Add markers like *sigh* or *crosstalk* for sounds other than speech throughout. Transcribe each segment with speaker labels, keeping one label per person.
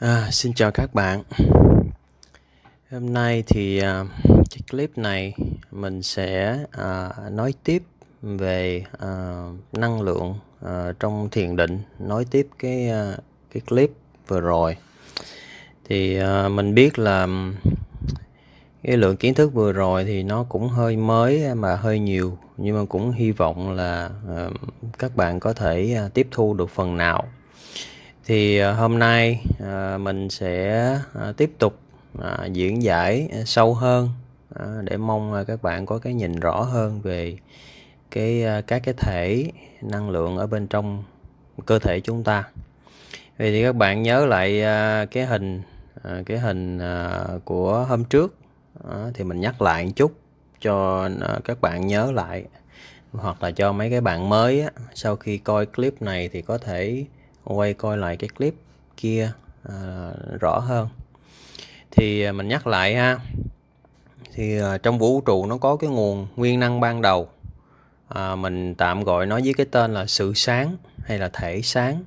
Speaker 1: À, xin chào các bạn Hôm nay thì à, cái clip này mình sẽ à, nói tiếp về à, năng lượng à, trong thiền định Nói tiếp cái à, cái clip vừa rồi Thì à, mình biết là cái lượng kiến thức vừa rồi thì nó cũng hơi mới mà hơi nhiều Nhưng mà cũng hy vọng là à, các bạn có thể à, tiếp thu được phần nào thì à, hôm nay à, mình sẽ à, tiếp tục diễn giải sâu hơn để mong các bạn có cái nhìn rõ hơn về cái các cái thể năng lượng ở bên trong cơ thể chúng ta vậy thì các bạn nhớ lại cái hình cái hình của hôm trước thì mình nhắc lại một chút cho các bạn nhớ lại hoặc là cho mấy cái bạn mới sau khi coi clip này thì có thể quay coi lại cái clip kia à, rõ hơn thì à, mình nhắc lại ha thì à, trong vũ trụ nó có cái nguồn nguyên năng ban đầu à, mình tạm gọi nó với cái tên là sự sáng hay là thể sáng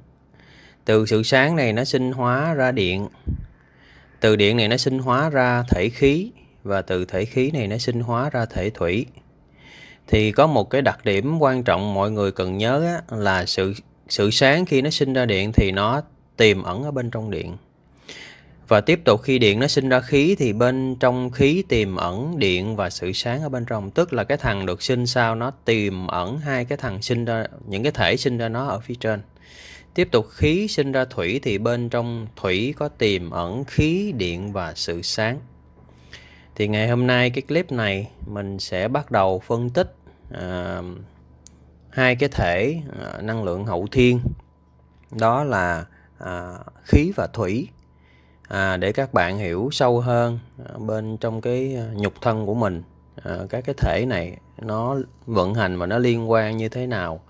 Speaker 1: từ sự sáng này nó sinh hóa ra điện từ điện này nó sinh hóa ra thể khí và từ thể khí này nó sinh hóa ra thể thủy thì có một cái đặc điểm quan trọng mọi người cần nhớ là sự sự sáng khi nó sinh ra điện thì nó tiềm ẩn ở bên trong điện. Và tiếp tục khi điện nó sinh ra khí thì bên trong khí tiềm ẩn điện và sự sáng ở bên trong. Tức là cái thằng được sinh sau nó tiềm ẩn hai cái thằng sinh ra, những cái thể sinh ra nó ở phía trên. Tiếp tục khí sinh ra thủy thì bên trong thủy có tiềm ẩn khí, điện và sự sáng. Thì ngày hôm nay cái clip này mình sẽ bắt đầu phân tích uh, hai cái thể ờ, năng lượng hậu thiên đó là à, khí và thủy à, để các bạn hiểu sâu hơn ờ, bên trong cái ờ, nhục thân của mình các cái thể này nó vận hành và nó liên quan như thế nào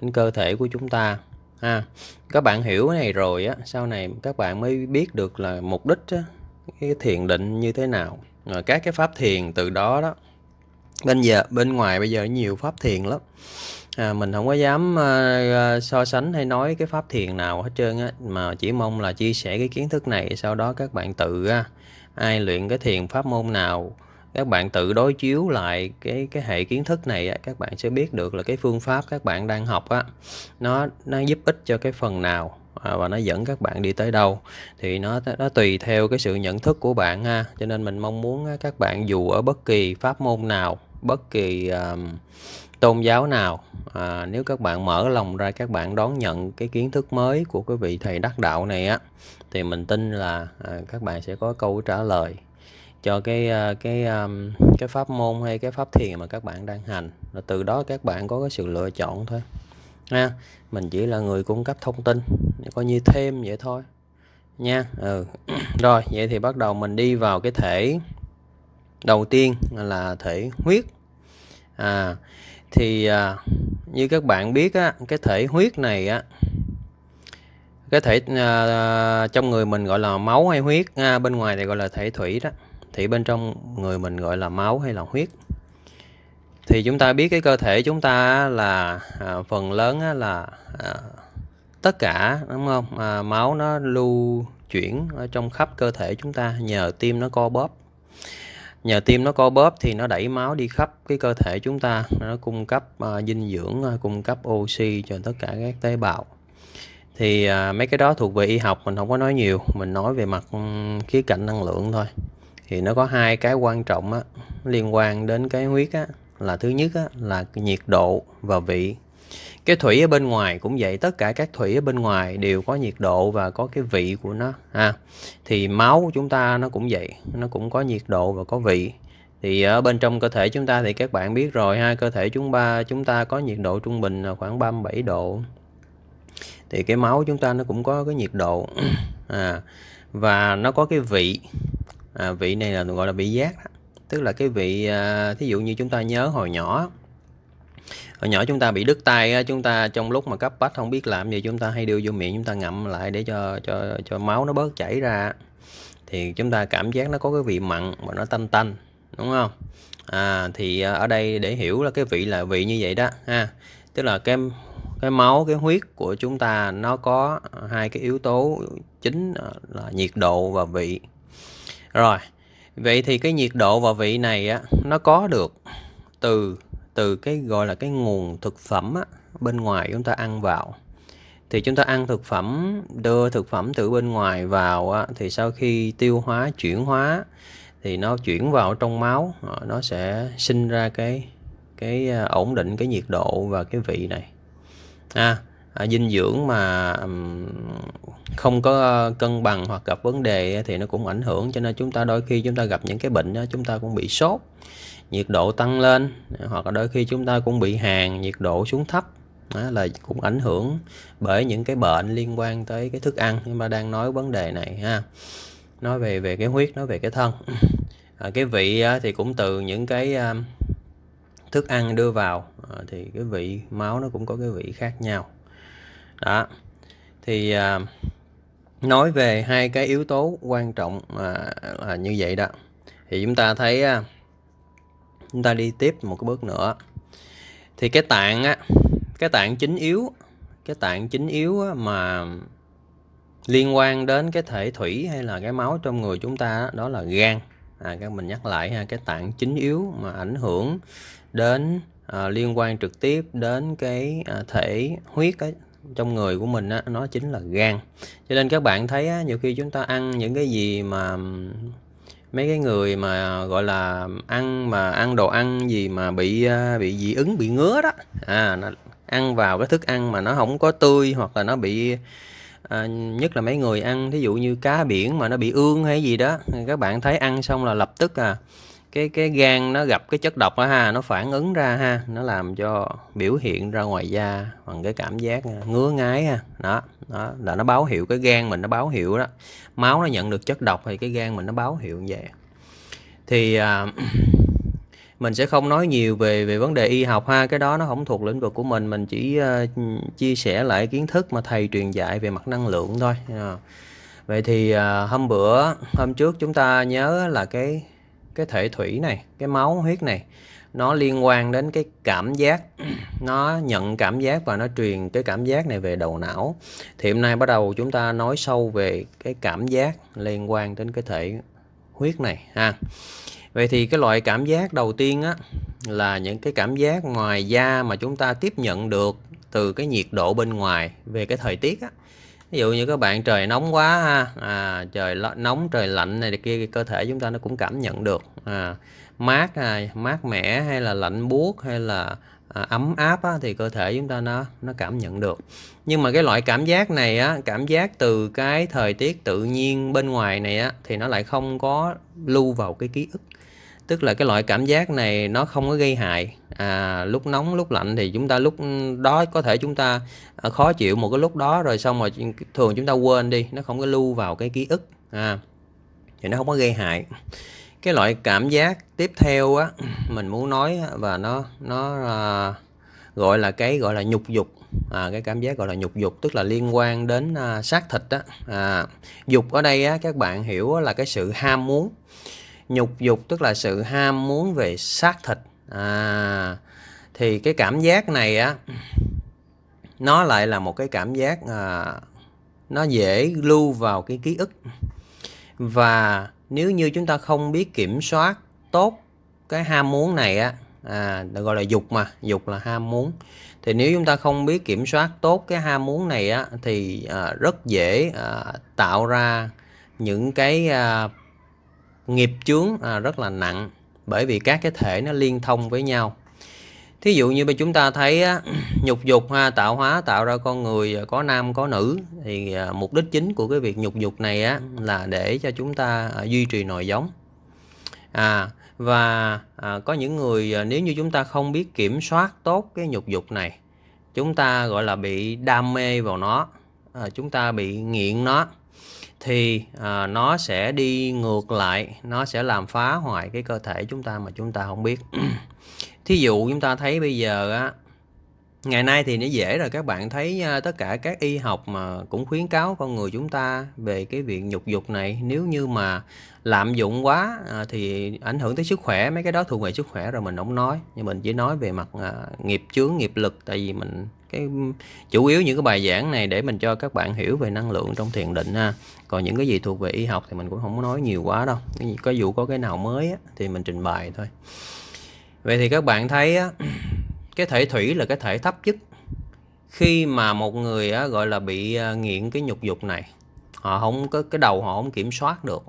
Speaker 1: đến cơ thể của chúng ta ha à, các bạn hiểu cái này rồi á sau này các bạn mới biết được là mục đích á, cái thiền định như thế nào rồi các cái pháp thiền từ đó đó bên giờ bên ngoài bây giờ nhiều pháp thiền lắm à, mình không có dám à, so sánh hay nói cái pháp thiền nào hết trơn á mà chỉ mong là chia sẻ cái kiến thức này sau đó các bạn tự à, ai luyện cái thiền pháp môn nào các bạn tự đối chiếu lại cái cái hệ kiến thức này á, các bạn sẽ biết được là cái phương pháp các bạn đang học á nó nó giúp ích cho cái phần nào à, và nó dẫn các bạn đi tới đâu thì nó nó tùy theo cái sự nhận thức của bạn ha cho nên mình mong muốn các bạn dù ở bất kỳ pháp môn nào bất kỳ um, tôn giáo nào à, nếu các bạn mở lòng ra các bạn đón nhận cái kiến thức mới của cái vị thầy đắc đạo này á thì mình tin là à, các bạn sẽ có câu trả lời cho cái à, cái à, cái pháp môn hay cái pháp thiền mà các bạn đang hành là từ đó các bạn có cái sự lựa chọn thôi ha mình chỉ là người cung cấp thông tin coi như thêm vậy thôi nha ừ. *clears throat* rồi vậy thì bắt đầu mình đi vào cái thể đầu tiên là thể huyết à thì à, như các bạn biết á, cái thể huyết này á cái thể à, trong người mình gọi là máu hay huyết à, bên ngoài thì gọi là thể thủy đó thì bên trong người mình gọi là máu hay là huyết thì chúng ta biết cái cơ thể chúng ta là à, phần lớn á, là à, tất cả đúng không à, máu nó lưu chuyển ở trong khắp cơ thể chúng ta nhờ tim nó co bóp nhờ tim nó co bóp thì nó đẩy máu đi khắp cái cơ thể chúng ta nó cung cấp uh, dinh dưỡng uh, cung cấp oxy cho tất cả các tế bào thì uh, mấy cái đó thuộc về y học mình không có nói nhiều mình nói về mặt um, khía cạnh năng lượng thôi thì nó có hai cái quan trọng á, liên quan đến cái huyết á, là thứ nhất á, là nhiệt độ và vị cái thủy ở bên ngoài cũng vậy tất cả các thủy ở bên ngoài đều có nhiệt độ và có cái vị của nó ha thì máu của chúng ta nó cũng vậy nó cũng có nhiệt độ và có vị thì ở bên trong cơ thể chúng ta thì các bạn biết rồi ha cơ thể chúng ta chúng ta có nhiệt độ trung bình là khoảng 37 độ thì cái máu chúng ta nó cũng có cái nhiệt độ *clears throat* à, và nó có cái vị à, vị này là gọi là vị giác tức là cái vị à, thí dụ như chúng ta nhớ hồi nhỏ hồi nhỏ chúng ta bị đứt tay chúng ta trong lúc mà cấp bách không biết làm gì chúng ta hay đưa vô miệng chúng ta ngậm lại để cho cho cho máu nó bớt chảy ra thì chúng ta cảm giác nó có cái vị mặn mà nó tanh tanh đúng không à thì ở đây để hiểu là cái vị là vị như vậy đó ha tức là cái cái máu cái huyết của chúng ta nó có hai cái yếu tố chính là nhiệt độ và vị rồi vậy thì cái nhiệt độ và vị này á, nó có được từ từ cái gọi là cái nguồn thực phẩm á, bên ngoài chúng ta ăn vào thì chúng ta ăn thực phẩm đưa thực phẩm từ bên ngoài vào á, thì sau khi tiêu hóa chuyển hóa thì nó chuyển vào trong máu ờ, nó sẽ sinh ra cái cái ờ, ổn định cái nhiệt độ và cái vị này à, à dinh dưỡng mà không có cân bằng hoặc gặp vấn đề thì nó cũng ảnh hưởng cho nên chúng ta đôi khi chúng ta gặp những cái bệnh đó chúng ta cũng bị sốt nhiệt độ tăng lên hoặc là đôi khi chúng ta cũng bị hàn nhiệt độ xuống thấp đó là cũng ảnh hưởng bởi những cái bệnh liên quan tới cái thức ăn nhưng mà đang nói vấn đề này ha nói về về cái huyết nói về cái thân à, cái vị thì cũng từ những cái à, thức ăn đưa vào à, thì cái vị máu nó cũng có cái vị khác nhau đó thì à, nói về hai cái yếu tố quan trọng à, là như vậy đó thì chúng ta thấy à, chúng ta đi tiếp một cái bước nữa thì cái tạng á cái tạng chính yếu cái tạng chính yếu á, mà liên quan đến cái thể thủy hay là cái máu trong người chúng ta đó là gan à, các mình nhắc lại ha cái tạng chính yếu mà ảnh hưởng đến à, liên quan trực tiếp đến cái à, thể huyết ấy, trong người của mình á, nó chính là gan cho nên các bạn thấy á, nhiều khi chúng ta ăn những cái gì mà mấy cái người mà gọi là ăn mà ăn đồ ăn gì mà bị à, bị dị ứng bị ngứa đó à nó ăn vào cái thức ăn mà nó không có tươi hoặc là nó bị à, nhất là mấy người ăn thí dụ như cá biển mà nó bị ương hay gì đó các bạn thấy ăn xong là lập tức à cái cái gan nó gặp cái chất độc đó ha nó phản ứng ra ha nó làm cho biểu hiện ra ngoài da bằng cái cảm giác à, ngứa ngáy ha đó đó là nó báo hiệu cái gan mình nó báo hiệu đó máu nó nhận được chất độc thì cái gan mình nó báo hiệu như vậy thì à, *clears throat* mình sẽ không nói nhiều về về vấn đề y học ha cái đó nó không thuộc lĩnh vực của mình mình chỉ uh, chia sẻ lại kiến thức mà thầy truyền dạy về mặt năng lượng thôi à, vậy thì uh, hôm bữa hôm trước chúng ta nhớ là cái cái thể thủy này cái máu huyết này nó liên quan đến cái cảm giác *clears throat* nó nhận cảm giác và nó truyền cái cảm giác này về đầu não thì hôm nay bắt đầu chúng ta nói sâu về cái cảm giác liên quan đến cái thể huyết này ha vậy thì cái loại cảm giác đầu tiên á là những cái cảm giác ngoài da mà chúng ta tiếp nhận được từ cái nhiệt độ bên ngoài về cái thời tiết á ví dụ như các bạn trời nóng quá ha à, trời nóng trời lạnh này kia cơ thể chúng ta nó cũng cảm nhận được à, mát này mát mẻ hay là lạnh buốt hay là à, ấm áp á, thì cơ thể chúng ta nó nó cảm nhận được nhưng mà cái loại cảm giác này á cảm giác từ cái thời tiết tự nhiên bên ngoài này á thì nó lại không có lưu vào cái ký ức tức là cái loại cảm giác này nó không có gây hại à, lúc nóng lúc lạnh thì chúng ta lúc đó có thể chúng ta à, khó chịu một cái lúc đó rồi xong rồi thường chúng ta quên đi nó không có lưu vào cái ký ức à, thì nó không có gây hại cái loại cảm giác tiếp theo á *clears throat* mình muốn nói và nó nó à, gọi là cái gọi là nhục dục à, cái cảm giác gọi là nhục dục tức là liên quan đến à, xác thịt á à, dục ở đây á các bạn hiểu là cái sự ham muốn nhục dục tức là sự ham muốn về xác thịt à thì cái cảm giác này á nó lại là một cái cảm giác à, nó dễ lưu vào cái ký ức và nếu như chúng ta không biết kiểm soát tốt cái ham muốn này á à, gọi là dục mà dục là ham muốn thì nếu chúng ta không biết kiểm soát tốt cái ham muốn này á thì à, rất dễ à, tạo ra những cái à, nghiệp chướng à, rất là nặng bởi vì các cái thể nó liên thông với nhau thí dụ như chúng ta thấy á, *clears throat* nhục dục ha tạo hóa tạo ra con người à, có nam có nữ thì à, mục đích chính của cái việc nhục dục này á, là để cho chúng ta à, duy trì nội giống à và à, có những người à, nếu như chúng ta không biết kiểm soát tốt cái nhục dục này chúng ta gọi là bị đam mê vào nó à, chúng ta bị nghiện nó thì à, nó sẽ đi ngược lại nó sẽ làm phá hoại cái cơ thể chúng ta mà chúng ta không biết *clears throat* thí dụ chúng ta thấy bây giờ á ngày nay thì nó dễ rồi các bạn thấy à, tất cả các y học mà cũng khuyến cáo con người chúng ta về cái việc nhục dục này nếu như mà lạm dụng quá à, thì ảnh hưởng tới sức khỏe mấy cái đó thuộc về sức khỏe rồi mình không nói nhưng mình chỉ nói về mặt à, nghiệp chướng nghiệp lực tại vì mình cái chủ yếu những cái bài giảng này để mình cho các bạn hiểu về năng lượng trong thiền định ha còn những cái gì thuộc về y học thì mình cũng không nói nhiều quá đâu cái có dù có cái nào mới á, thì mình trình bày thôi vậy thì các bạn thấy á, *clears throat* cái thể thủy là cái thể thấp nhất khi mà một người á, gọi là bị à, nghiện cái nhục dục này họ không có cái đầu họ không kiểm soát được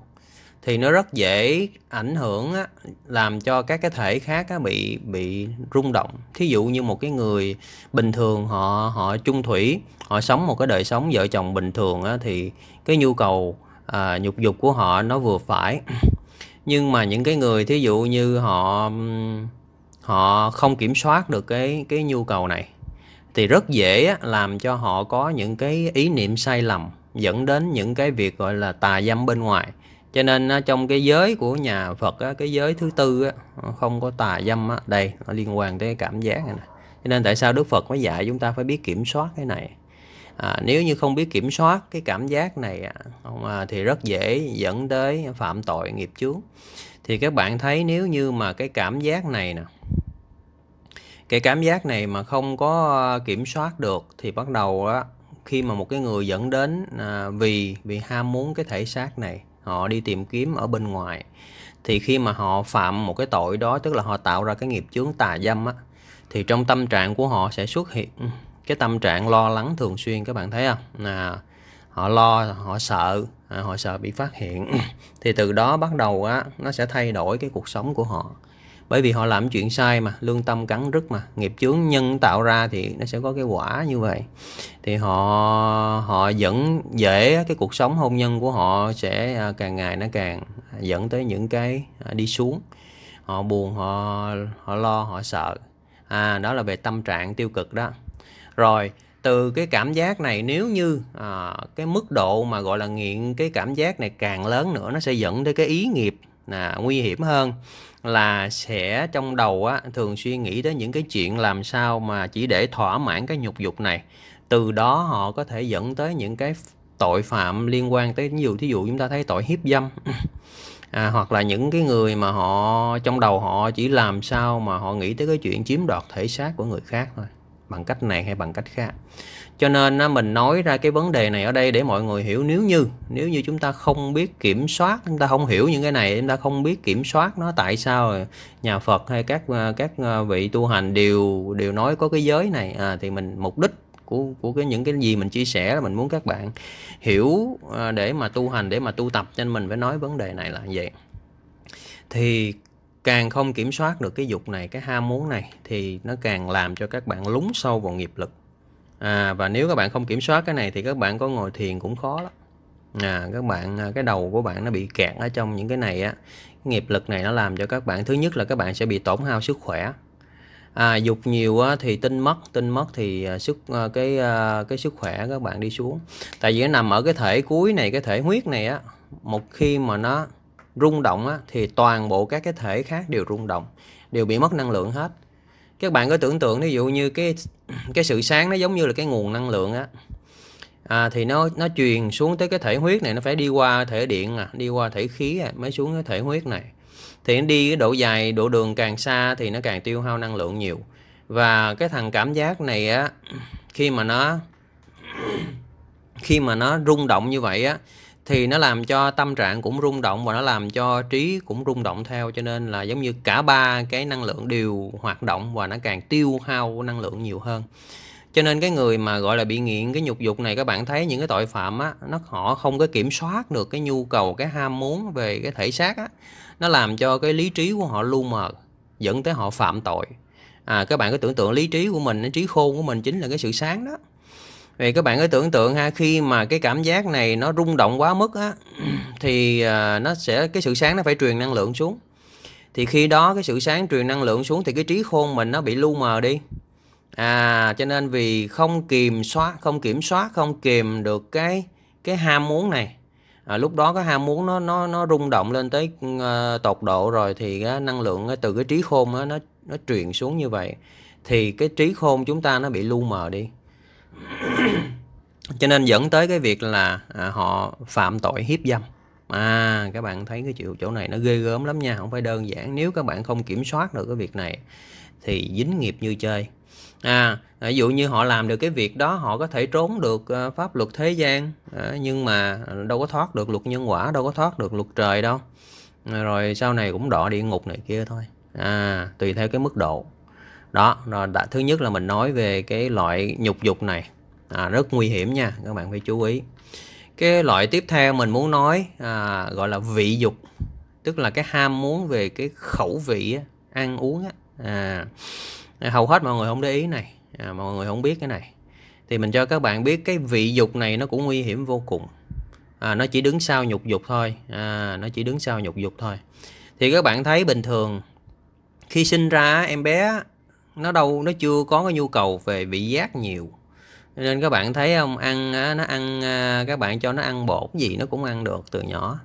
Speaker 1: thì nó rất dễ ảnh hưởng á, làm cho các cái thể khác á, bị bị rung động thí dụ như một cái người bình thường họ họ chung thủy họ sống một cái đời sống vợ chồng bình thường á, thì cái nhu cầu à, nhục dục của họ nó vừa phải *clears throat* nhưng mà những cái người thí dụ như họ họ không kiểm soát được cái cái nhu cầu này thì rất dễ á, làm cho họ có những cái ý niệm sai lầm dẫn đến những cái việc gọi là tà dâm bên ngoài cho nên trong cái giới của nhà Phật cái giới thứ tư không có tà dâm đây nó liên quan tới cảm giác này, này cho nên tại sao Đức Phật mới dạy chúng ta phải biết kiểm soát cái này à, nếu như không biết kiểm soát cái cảm giác này à, thì rất dễ dẫn tới phạm tội nghiệp chướng thì các bạn thấy nếu như mà cái cảm giác này nè cái cảm giác này mà không có kiểm soát được thì bắt đầu khi mà một cái người dẫn đến à, vì vì ham muốn cái thể xác này họ đi tìm kiếm ở bên ngoài thì khi mà họ phạm một cái tội đó tức là họ tạo ra cái nghiệp chướng tà dâm á thì trong tâm trạng của họ sẽ xuất hiện cái tâm trạng lo lắng thường xuyên các bạn thấy không là họ lo họ sợ à, họ sợ bị phát hiện thì từ đó bắt đầu á nó sẽ thay đổi cái cuộc sống của họ bởi vì họ làm chuyện sai mà lương tâm cắn rứt mà nghiệp chướng nhân tạo ra thì nó sẽ có cái quả như vậy thì họ họ dẫn dễ cái cuộc sống hôn nhân của họ sẽ à, càng ngày nó càng dẫn tới những cái à, đi xuống họ buồn họ họ lo họ sợ à đó là về tâm trạng tiêu cực đó rồi từ cái cảm giác này nếu như à, cái mức độ mà gọi là nghiện cái cảm giác này càng lớn nữa nó sẽ dẫn tới cái ý nghiệp là nguy hiểm hơn là sẽ trong đầu á, thường suy nghĩ tới những cái chuyện làm sao mà chỉ để thỏa mãn cái nhục dục này từ đó họ có thể dẫn tới những cái tội phạm liên quan tới nhiều thí dụ chúng ta thấy tội hiếp dâm *laughs* à, hoặc là những cái người mà họ trong đầu họ chỉ làm sao mà họ nghĩ tới cái chuyện chiếm đoạt thể xác của người khác thôi bằng cách này hay bằng cách khác cho nên mình nói ra cái vấn đề này ở đây để mọi người hiểu nếu như nếu như chúng ta không biết kiểm soát chúng ta không hiểu những cái này chúng ta không biết kiểm soát nó tại sao nhà Phật hay các à, các à, vị tu hành đều đều nói có cái giới này à, thì mình mục đích của của cái những cái gì mình chia sẻ là mình muốn các bạn hiểu à, để mà tu hành để mà tu tập cho nên mình phải nói vấn đề này là như vậy thì càng không kiểm soát được cái dục này cái ham muốn này thì nó càng làm cho các bạn lún sâu vào nghiệp lực à, và nếu các bạn không kiểm soát cái này thì các bạn có ngồi thiền cũng khó lắm à, các bạn à, cái đầu của bạn nó bị kẹt ở trong những cái này á nghiệp lực này nó làm cho các bạn thứ nhất là các bạn sẽ bị tổn hao sức khỏe à, dục nhiều á, thì tinh mất tinh mất thì à, sức à, cái cái sức khỏe các bạn đi xuống tại vì nó nằm ở cái thể cuối này cái thể huyết này á một khi mà nó rung động á, thì toàn bộ các cái thể khác đều rung động đều bị mất năng lượng hết các bạn có tưởng tượng ví dụ như cái cái sự sáng nó giống như là cái nguồn năng lượng á à, thì nó nó truyền xuống tới cái thể huyết này nó phải đi qua thể điện à đi qua thể khí à, mới xuống cái thể huyết này thì nó đi cái độ dài độ đường càng xa thì nó càng tiêu hao năng lượng nhiều và cái thằng cảm giác này á khi mà nó khi mà nó rung động như vậy á thì nó làm cho tâm trạng cũng rung động và nó làm cho trí cũng rung động theo cho nên là giống như cả ba cái năng lượng đều hoạt động và nó càng tiêu hao năng lượng nhiều hơn cho nên cái người mà gọi là bị nghiện cái nhục dục này các bạn thấy những cái tội phạm á nó họ không có kiểm soát được cái nhu cầu cái ham muốn về cái thể xác á nó làm cho cái lý trí của họ lu mờ dẫn tới họ phạm tội à các bạn cứ tưởng tượng lý trí của mình cái trí khôn của mình chính là cái sự sáng đó thì các bạn cứ tưởng tượng ha khi mà cái cảm giác này nó rung động quá mức á *clears throat* thì à, nó sẽ cái sự sáng nó phải truyền năng lượng xuống. Thì khi đó cái sự sáng truyền năng lượng xuống thì cái trí khôn mình nó bị lu mờ đi. À cho nên vì không kiểm soát, không kiểm soát, không kiềm được cái cái ham muốn này. À, lúc đó cái ham muốn nó nó nó rung động lên tới uh, tột độ rồi thì uh, năng lượng từ cái trí khôn uh, nó nó truyền xuống như vậy thì cái trí khôn chúng ta nó bị lu mờ đi *coughs* cho nên dẫn tới cái việc là à, họ phạm tội hiếp dâm à các bạn thấy cái chịu chỗ này nó ghê gớm lắm nha không phải đơn giản nếu các bạn không kiểm soát được cái việc này thì dính nghiệp như chơi à, à ví dụ như họ làm được cái việc đó họ có thể trốn được à, pháp luật thế gian à, nhưng mà đâu có thoát được luật nhân quả đâu có thoát được luật trời đâu rồi sau này cũng đọa địa ngục này kia thôi à tùy theo cái mức độ đó rồi đã thứ nhất là mình nói về cái loại nhục dục này à, rất nguy hiểm nha các bạn phải chú ý cái loại tiếp theo mình muốn nói à, gọi là vị dục tức là cái ham muốn về cái khẩu vị á, ăn uống á. À, hầu hết mọi người không để ý này à, mọi người không biết cái này thì mình cho các bạn biết cái vị dục này nó cũng nguy hiểm vô cùng à, nó chỉ đứng sau nhục dục thôi à, nó chỉ đứng sau nhục dục thôi thì các bạn thấy bình thường khi sinh ra em bé nó đâu nó chưa có cái nhu cầu về vị giác nhiều nên các bạn thấy không ăn nó ăn à, các bạn cho nó ăn bột gì nó cũng ăn được từ nhỏ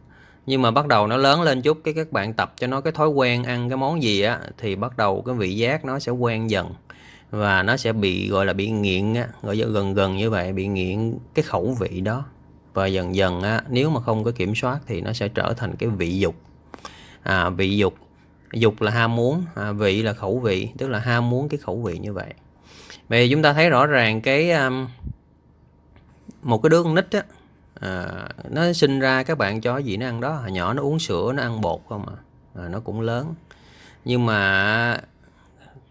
Speaker 1: nhưng mà bắt đầu nó lớn lên chút cái các bạn tập cho nó cái thói quen ăn cái món gì á thì bắt đầu cái vị giác nó sẽ quen dần và nó sẽ bị gọi là bị nghiện á gọi gần gần như vậy bị nghiện cái khẩu vị đó và dần dần á nếu mà không có kiểm soát thì nó sẽ trở thành cái vị dục à, vị dục dục là ham muốn à, vị là khẩu vị tức là ham muốn cái khẩu vị như vậy vậy chúng ta thấy rõ ràng cái um, một cái đứa con nít á à, nó sinh ra các bạn cho gì nó ăn đó nhỏ nó uống sữa nó ăn bột không à, à nó cũng lớn nhưng mà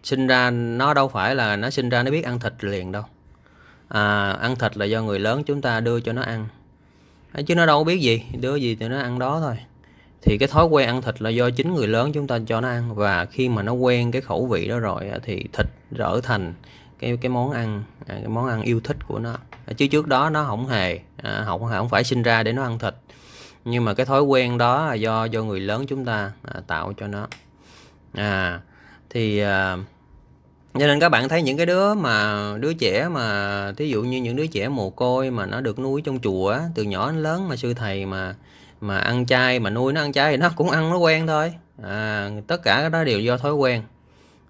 Speaker 1: sinh ra nó đâu phải là nó sinh ra nó biết ăn thịt liền đâu à, ăn thịt là do người lớn chúng ta đưa cho nó ăn chứ nó đâu biết gì đưa gì thì nó ăn đó thôi thì cái thói quen ăn thịt là do chính người lớn chúng ta cho nó ăn và khi mà nó quen cái khẩu vị đó rồi thì thịt trở thành cái cái món ăn à, cái món ăn yêu thích của nó à, chứ trước đó nó không hề à, không không phải sinh ra để nó ăn thịt nhưng mà cái thói quen đó là do do người lớn chúng ta tạo cho nó à thì cho nên các bạn thấy những cái đứa mà đứa trẻ mà thí dụ như những đứa trẻ mồ côi mà nó được nuôi trong chùa từ nhỏ đến lớn mà sư thầy mà mà ăn chay mà nuôi nó ăn chay thì nó cũng ăn nó quen thôi à, tất cả cái đó đều do thói quen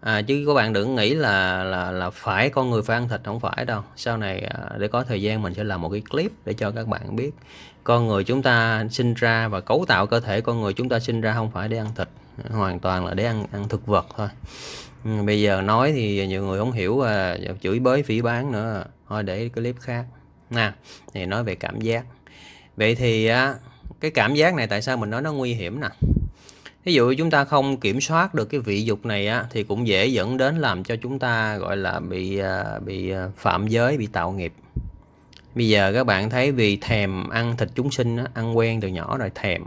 Speaker 1: à, chứ các bạn đừng nghĩ là là là phải con người phải ăn thịt không phải đâu sau này à, để có thời gian mình sẽ làm một cái clip để cho các bạn biết con người chúng ta sinh ra và cấu tạo cơ thể con người chúng ta sinh ra không phải để ăn thịt hoàn toàn là để ăn ăn thực vật thôi ừ, bây giờ nói thì nhiều người không hiểu à, chửi bới phỉ bán nữa thôi để clip khác nè thì nói về cảm giác vậy thì á à, cái cảm giác này tại sao mình nói nó nguy hiểm nè ví dụ chúng ta không kiểm soát được cái vị dục này á, thì cũng dễ dẫn đến làm cho chúng ta gọi là bị à, bị à, phạm giới bị tạo nghiệp bây giờ các bạn thấy vì thèm ăn thịt chúng sinh á, ăn quen từ nhỏ rồi thèm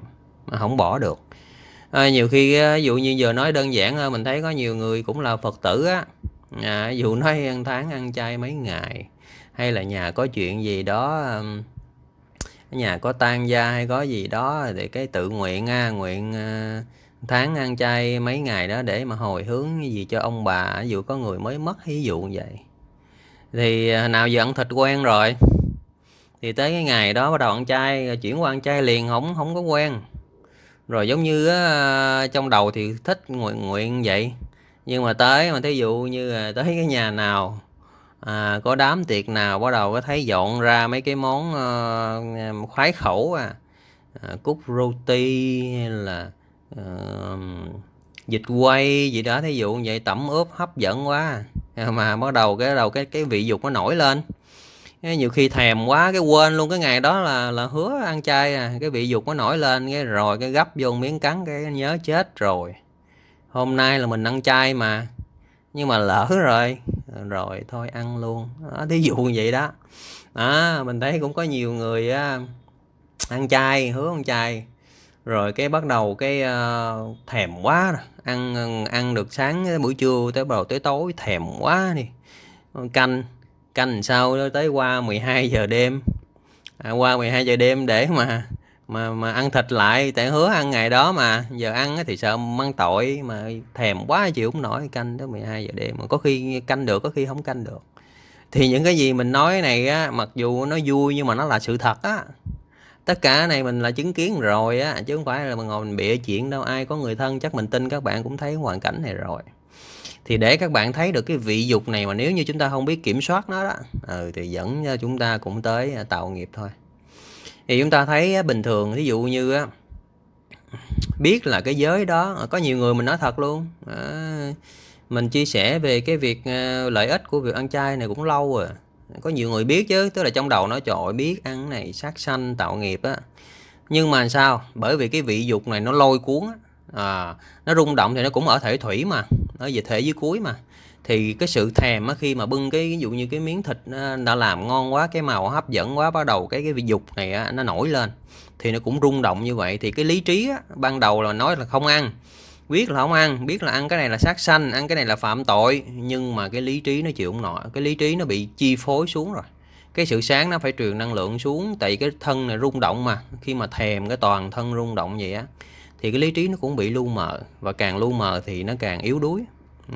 Speaker 1: mà không bỏ được à, nhiều khi ví dụ như giờ nói đơn giản mình thấy có nhiều người cũng là phật tử á à, ví nói *laughs* ăn tháng ăn chay mấy ngày hay là nhà có chuyện gì đó ở nhà có tan gia hay có gì đó thì cái tự nguyện ha, nguyện ờ, tháng ăn chay mấy ngày đó để mà hồi hướng gì cho ông bà ví dụ có người mới mất ví dụ như vậy thì ờ, nào giờ ăn thịt quen rồi thì tới cái ngày đó bắt đầu ăn chay chuyển qua ăn chay liền không không có quen rồi giống như uh, trong đầu thì thích nguyện nguyện vậy nhưng mà tới mà thí dụ như ờ, tới cái nhà nào à, có đám tiệc nào bắt đầu có thấy dọn ra mấy cái món uh, khoái khẩu à, à cúc roti hay là uh, ờ, dịch quay gì đó thí dụ vậy tẩm ướp hấp dẫn quá à, mà bắt đầu cái đầu cái cái vị dục nó nổi lên nhiều khi thèm quá cái quên luôn cái ngày đó là là hứa ăn chay à cái vị dục nó nổi lên cái rồi cái gấp vô miếng cắn cái nhớ chết rồi hôm nay là mình ăn chay mà nhưng mà lỡ rồi rồi thôi ăn luôn à, thí dụ như vậy đó à, mình thấy cũng có nhiều người á, à, ăn chay hứa ăn chay rồi cái bắt đầu cái uh, thèm quá ăn ăn được sáng tới buổi trưa tới đầu tới tối thèm quá đi canh canh sau tới qua 12 giờ đêm à, qua 12 giờ đêm để mà mà mà ăn thịt lại tại hứa ăn ngày đó mà giờ ăn thì sợ mang tội mà thèm quá chịu không nổi canh tới 12 giờ đêm mà có khi canh được có khi không canh được thì những cái gì mình nói này á mặc dù nó vui nhưng mà nó là sự thật á tất cả này mình là chứng kiến rồi á chứ không phải là mình ngồi mình bịa chuyện đâu ai có người thân chắc mình tin các bạn cũng thấy hoàn cảnh này rồi thì để các bạn thấy được cái vị dục này mà nếu như chúng ta không biết kiểm soát nó đó ừ, thì dẫn chúng ta cũng tới à, tạo nghiệp thôi thì chúng ta thấy bình thường ví dụ như á biết là cái giới đó ờ, có nhiều người mình nói thật luôn à, mình chia sẻ về cái việc ờ, lợi ích của việc ăn chay này cũng lâu rồi có nhiều người biết chứ tức là trong đầu nói trời biết ăn này sát sanh tạo nghiệp á nhưng mà sao bởi vì cái vị dục này nó lôi cuốn á à, nó rung động thì nó cũng ở thể thủy mà ở về thể dưới cuối mà thì cái sự thèm á khi mà bưng cái ví dụ như cái miếng thịt ờ, đã làm ngon quá cái màu hấp dẫn quá bắt đầu cái cái vị dục này á, nó nổi lên thì nó cũng rung động như vậy thì cái lý trí á, ban đầu là nói là không ăn biết là không ăn biết là ăn cái này là sát sanh ăn cái này là phạm tội nhưng mà cái lý trí nó chịu không nổi cái lý trí nó bị chi phối xuống rồi cái sự sáng nó phải truyền năng lượng xuống tại cái thân này rung động mà khi mà thèm cái toàn thân rung động vậy á thì cái lý trí nó cũng bị lu mờ và càng lu mờ thì nó càng yếu đuối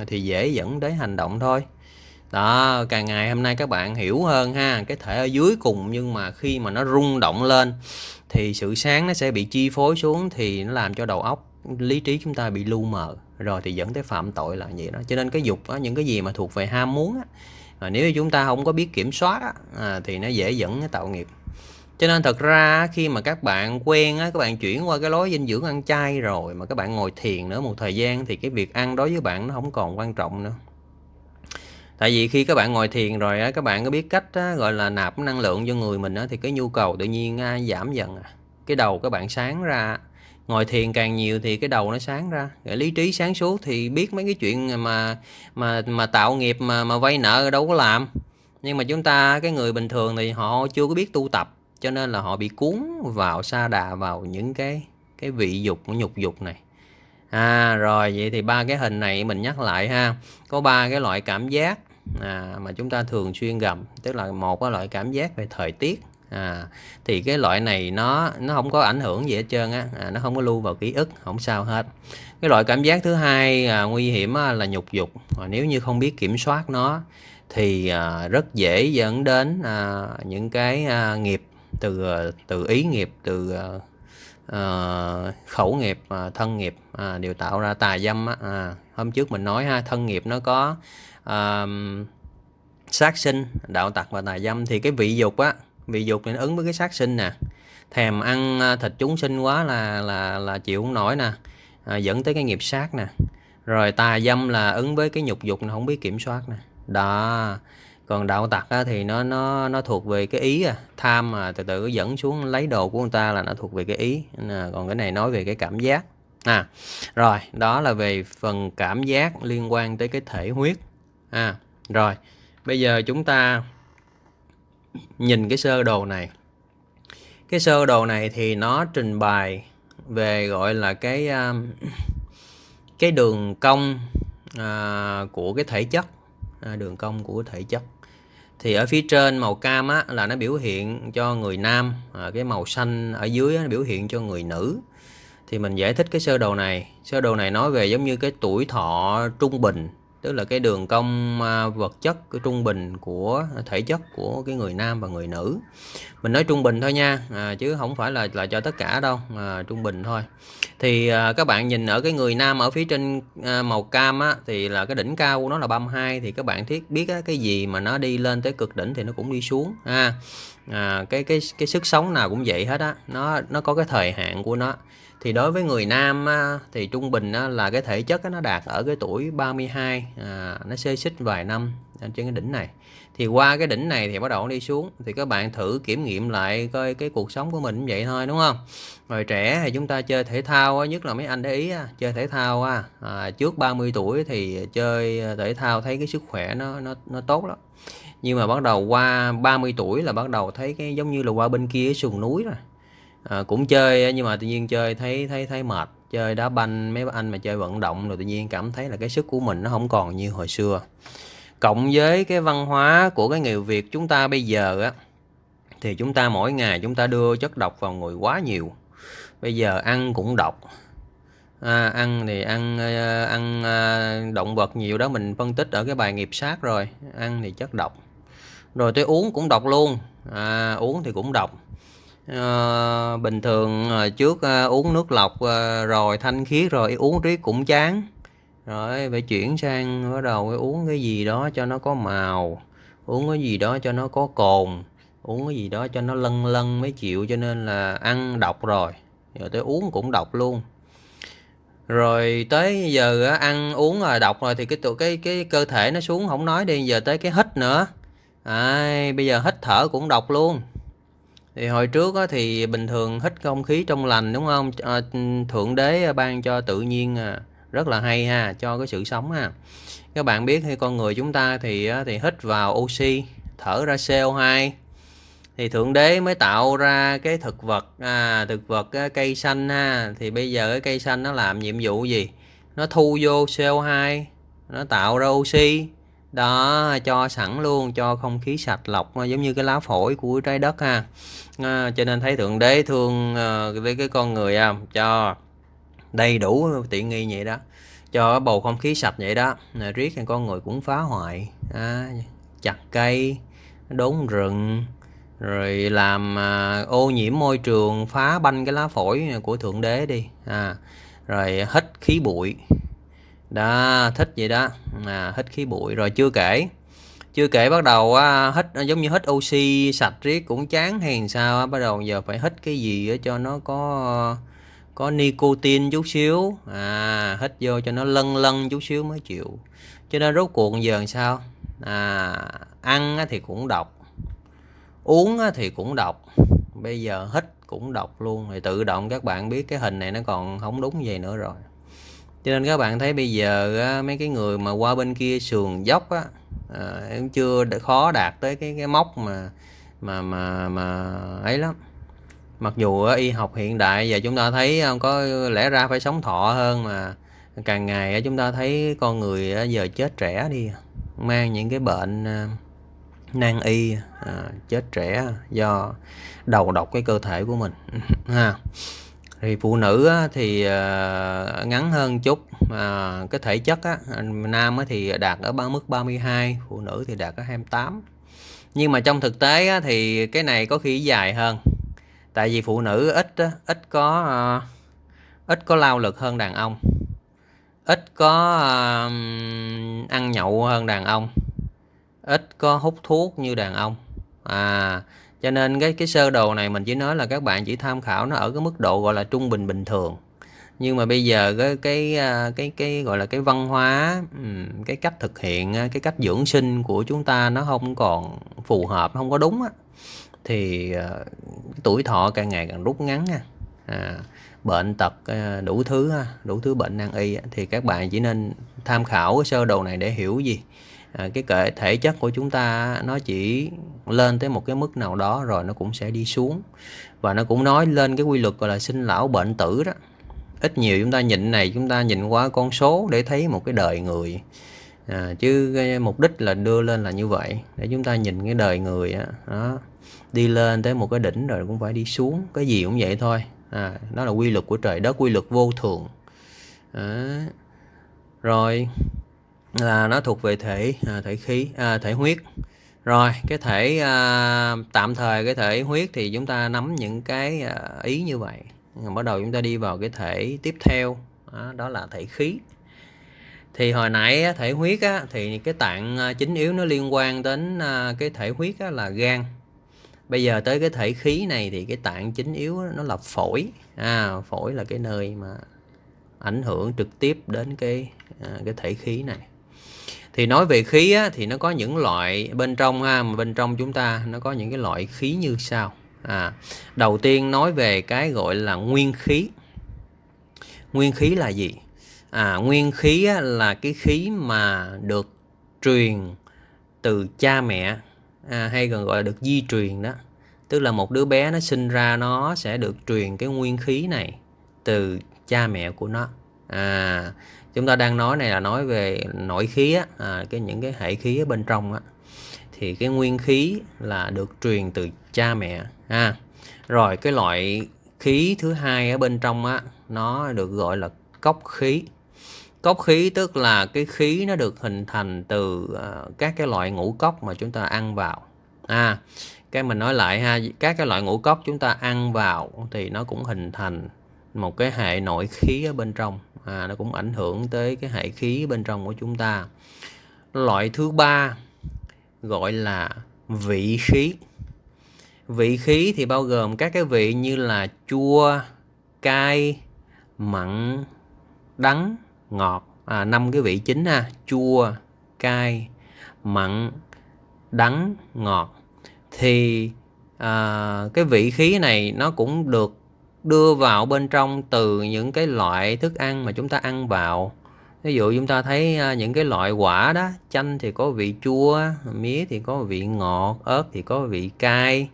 Speaker 1: thì dễ dẫn đến hành động thôi đó càng ngày hôm nay các bạn hiểu hơn ha cái thể ở dưới cùng nhưng mà khi mà nó rung động lên thì sự sáng nó sẽ bị chi phối xuống thì nó làm cho đầu óc lý trí chúng ta bị lu mờ rồi thì dẫn tới phạm tội là vậy đó cho nên cái dục đó, những cái gì mà thuộc về ham muốn á, nếu chúng ta không có biết kiểm soát á, à, thì nó dễ dẫn tạo nghiệp cho nên thật ra khi mà các bạn quen á các bạn chuyển qua cái lối dinh dưỡng ăn chay rồi mà các bạn ngồi thiền nữa một thời gian thì cái việc ăn đối với bạn nó không còn quan trọng nữa tại vì khi các bạn ngồi thiền rồi á các bạn có biết cách á, gọi là nạp năng lượng cho người mình á thì cái nhu cầu tự nhiên á, giảm dần à. cái đầu các bạn sáng ra ngồi thiền càng nhiều thì cái đầu nó sáng ra rồi lý trí sáng suốt thì biết mấy cái chuyện mà mà mà tạo nghiệp mà mà vay nợ đâu có làm nhưng mà chúng ta cái người bình thường thì họ chưa có biết tu tập cho nên là họ bị cuốn vào sa đà vào những cái cái vị dục nhục dục này à rồi vậy thì ba cái hình này mình nhắc lại ha có ba cái loại cảm giác à, mà chúng ta thường xuyên gặp tức là một cái loại cảm giác về thời tiết à, thì cái loại này nó nó không có ảnh hưởng gì hết trơn á à, nó không có lưu vào ký ức không sao hết cái loại cảm giác thứ hai à, nguy hiểm á, là nhục dục à, nếu như không biết kiểm soát nó thì à, rất dễ dẫn đến à, những cái à, nghiệp từ ờ, từ ý nghiệp từ uh, khẩu nghiệp uh, thân nghiệp uh, đều tạo ra tài dâm uh. hôm trước mình nói ha thân nghiệp nó có uh, sát sinh đạo tặc và tài dâm thì cái vị dục á vị dục nên ứng với cái sát sinh nè thèm ăn thịt chúng sinh quá là là là chịu không nổi nè à, dẫn tới cái nghiệp sát nè rồi tà dâm là ứng với cái nhục dục nó không biết kiểm soát nè đó còn đạo tặc á, thì nó nó nó thuộc về cái ý à tham mà từ từ dẫn xuống lấy đồ của người ta là nó thuộc về cái ý à, còn cái này nói về cái cảm giác à rồi đó là về phần cảm giác liên quan tới cái thể huyết à rồi bây giờ chúng ta nhìn cái sơ đồ này cái sơ đồ này thì nó trình bày về gọi là cái um, cái đường cong à, của cái thể chất À, đường cong của thể chất thì ở phía trên màu cam á, là nó biểu hiện cho người nam à, cái màu xanh ở dưới á, nó biểu hiện cho người nữ thì mình giải thích cái sơ đồ này sơ đồ này nói về giống như cái tuổi thọ trung bình tức là cái đường cong à, vật chất cái trung bình của thể chất của cái người nam và người nữ mình nói trung bình thôi nha à, chứ không phải là là cho tất cả đâu à, trung bình thôi thì à, các bạn nhìn ở cái người nam ở phía trên à, màu cam á, thì là cái đỉnh cao của nó là 32 thì các bạn thiết biết á, cái gì mà nó đi lên tới cực đỉnh thì nó cũng đi xuống ha à, cái cái cái sức sống nào cũng vậy hết á nó nó có cái thời hạn của nó thì đối với người nam thì trung bình là cái thể chất nó đạt ở cái tuổi 32 à, nó xê xích vài năm trên cái đỉnh này thì qua cái đỉnh này thì bắt đầu đi xuống thì các bạn thử kiểm nghiệm lại coi cái cuộc sống của mình cũng vậy thôi đúng không rồi trẻ thì chúng ta chơi thể thao nhất là mấy anh để ý chơi thể thao á, à, trước 30 tuổi thì chơi thể thao thấy cái sức khỏe nó nó, nó tốt lắm nhưng mà bắt đầu qua 30 tuổi là bắt đầu thấy cái giống như là qua bên kia sườn núi rồi à, cũng chơi nhưng mà tự nhiên chơi thấy thấy thấy mệt chơi đá banh mấy anh mà chơi vận động rồi tự nhiên cảm thấy là cái sức của mình nó không còn như hồi xưa cộng với cái văn hóa của cái người Việt chúng ta bây giờ á thì chúng ta mỗi ngày chúng ta đưa chất độc vào người quá nhiều bây giờ ăn cũng độc à, ăn thì ăn à, ăn à, động vật nhiều đó mình phân tích ở cái bài nghiệp sát rồi ăn thì chất độc rồi tới uống cũng độc luôn à, uống thì cũng độc Ờ, bình thường ờ, trước ờ, uống nước lọc rồi thanh khiết rồi uống riết cũng chán rồi phải chuyển sang bắt đầu uống cái gì đó cho nó có màu uống cái gì đó cho nó có cồn uống cái gì đó cho nó lân lân mới chịu cho nên là ăn độc rồi rồi tới uống cũng độc luôn rồi tới giờ ăn uống rồi độc rồi thì cái cái cái cơ thể nó xuống không nói đi giờ tới cái hít nữa à, bây giờ hít thở cũng độc luôn thì hồi trước thì bình thường hít không khí trong lành đúng không ờ, thượng đế ờ, ban cho tự nhiên ờ, rất là hay ha cho cái sự sống ha các bạn biết khi con người chúng ta thì thì hít vào oxy thở ra CO2 thì thượng đế mới tạo ra cái thực vật à, thực vật cây xanh ha thì bây giờ cái cây xanh nó làm nhiệm vụ gì nó thu vô CO2 nó tạo ra oxy đó cho sẵn luôn cho không khí sạch lọc giống như cái lá phổi của trái đất ha à, cho nên thấy thượng đế thương à, với cái con người à, cho đầy đủ tiện nghi vậy đó cho bầu không khí sạch vậy đó riết thì con người cũng phá hoại à, chặt cây đốn rừng rồi làm à, ô nhiễm môi trường phá banh cái lá phổi của thượng đế đi à, rồi hít khí bụi đó thích vậy đó à, hít khí bụi rồi chưa kể chưa kể bắt đầu á, à, hít à, giống như hít oxy sạch riết cũng chán hay sao á, bắt đầu giờ phải hít cái gì á, cho nó có có nicotine chút xíu à hít vô cho nó lân lân chút xíu mới chịu cho nên rốt cuộc giờ làm sao à ăn thì cũng độc uống thì cũng độc bây giờ hít cũng độc luôn thì tự động các bạn biết cái hình này nó còn không đúng gì nữa rồi cho nên các bạn thấy bây giờ á, mấy cái người mà qua bên kia sườn dốc á à, cũng chưa khó đạt tới cái cái mốc mà mà mà mà ấy lắm mặc dù á, y học hiện đại giờ chúng ta thấy không à, có lẽ ra phải sống thọ hơn mà càng ngày á, chúng ta thấy con người á, giờ chết trẻ đi mang những cái bệnh à, nan y à, chết trẻ do đầu độc cái cơ thể của mình *laughs* ha thì phụ nữ thì ờ, ngắn hơn chút à, cái thể chất á, nam thì đạt ở mức 32 phụ nữ thì đạt ở 28 nhưng mà trong thực tế á, thì cái này có khi dài hơn tại vì phụ nữ ít ít có ờ, ít có lao lực hơn đàn ông ít có ăn nhậu hơn đàn ông ít có hút thuốc như đàn ông à cho nên cái cái sơ đồ này mình chỉ nói là các bạn chỉ tham khảo nó ở cái mức độ gọi là trung bình bình thường nhưng mà bây giờ cái cái à, cái cái gọi là cái văn hóa cái cách thực hiện à, cái cách dưỡng sinh của chúng ta nó không còn phù hợp không có đúng á thì à, tuổi thọ càng ngày càng rút ngắn nha à, bệnh tật đủ thứ đủ thứ bệnh nan y thì các bạn chỉ nên tham khảo cái sơ đồ này để hiểu gì à, cái kệ thể chất của chúng ta nó chỉ lên tới một cái mức nào đó rồi nó cũng sẽ đi xuống và nó cũng nói lên cái quy luật gọi là sinh lão bệnh tử đó ít nhiều chúng ta nhìn này chúng ta nhìn qua con số để thấy một cái đời người à, chứ cái mục đích là đưa lên là như vậy để chúng ta nhìn cái đời người đó, đó đi lên tới một cái đỉnh rồi cũng phải đi xuống cái gì cũng vậy thôi à, đó là quy luật của trời đất quy luật vô thường à, rồi là nó thuộc về thể à, thể khí à, thể huyết rồi cái thể à, tạm thời cái thể huyết thì chúng ta nắm những cái à, ý như vậy bắt đầu chúng ta đi vào cái thể tiếp theo đó, đó là thể khí thì hồi nãy thể huyết á, thì cái tạng à, chính yếu nó liên quan đến à, cái thể huyết á, là gan bây giờ tới cái thể khí này thì cái tạng chính yếu nó là phổi à, phổi là cái nơi mà ảnh hưởng trực tiếp đến cái cái thể khí này thì nói về khí á, thì nó có những loại bên trong ha mà bên trong chúng ta nó có những cái loại khí như sau à đầu tiên nói về cái gọi là nguyên khí nguyên khí là gì à nguyên khí á, là cái khí mà được truyền từ cha mẹ à, hay còn gọi là được di truyền đó tức là một đứa bé nó sinh ra nó sẽ được truyền cái nguyên khí này từ cha mẹ của nó à chúng ta đang nói này là nói về nội khí á, à, cái những cái hệ khí ở bên trong á thì cái nguyên khí là được truyền từ cha mẹ ha à, rồi cái loại khí thứ hai ở bên trong á nó được gọi là cốc khí cốc khí tức là cái khí nó được hình thành từ uh, các cái loại ngũ cốc mà chúng ta ăn vào à cái mình nói lại ha các cái loại ngũ cốc chúng ta ăn vào thì nó cũng hình thành một cái hệ nội khí ở bên trong à, nó cũng ảnh hưởng tới cái hệ khí bên trong của chúng ta loại thứ ba gọi là vị khí vị khí thì bao gồm các cái vị như là chua cay mặn đắng ngọt à, 5 cái vị chính ha chua cay mặn đắng ngọt thì à, cái vị khí này nó cũng được đưa vào bên trong từ những cái loại thức ăn mà chúng ta ăn vào ví dụ chúng ta thấy à, những cái loại quả đó chanh thì có vị chua mía thì có vị ngọt ớt thì có vị cay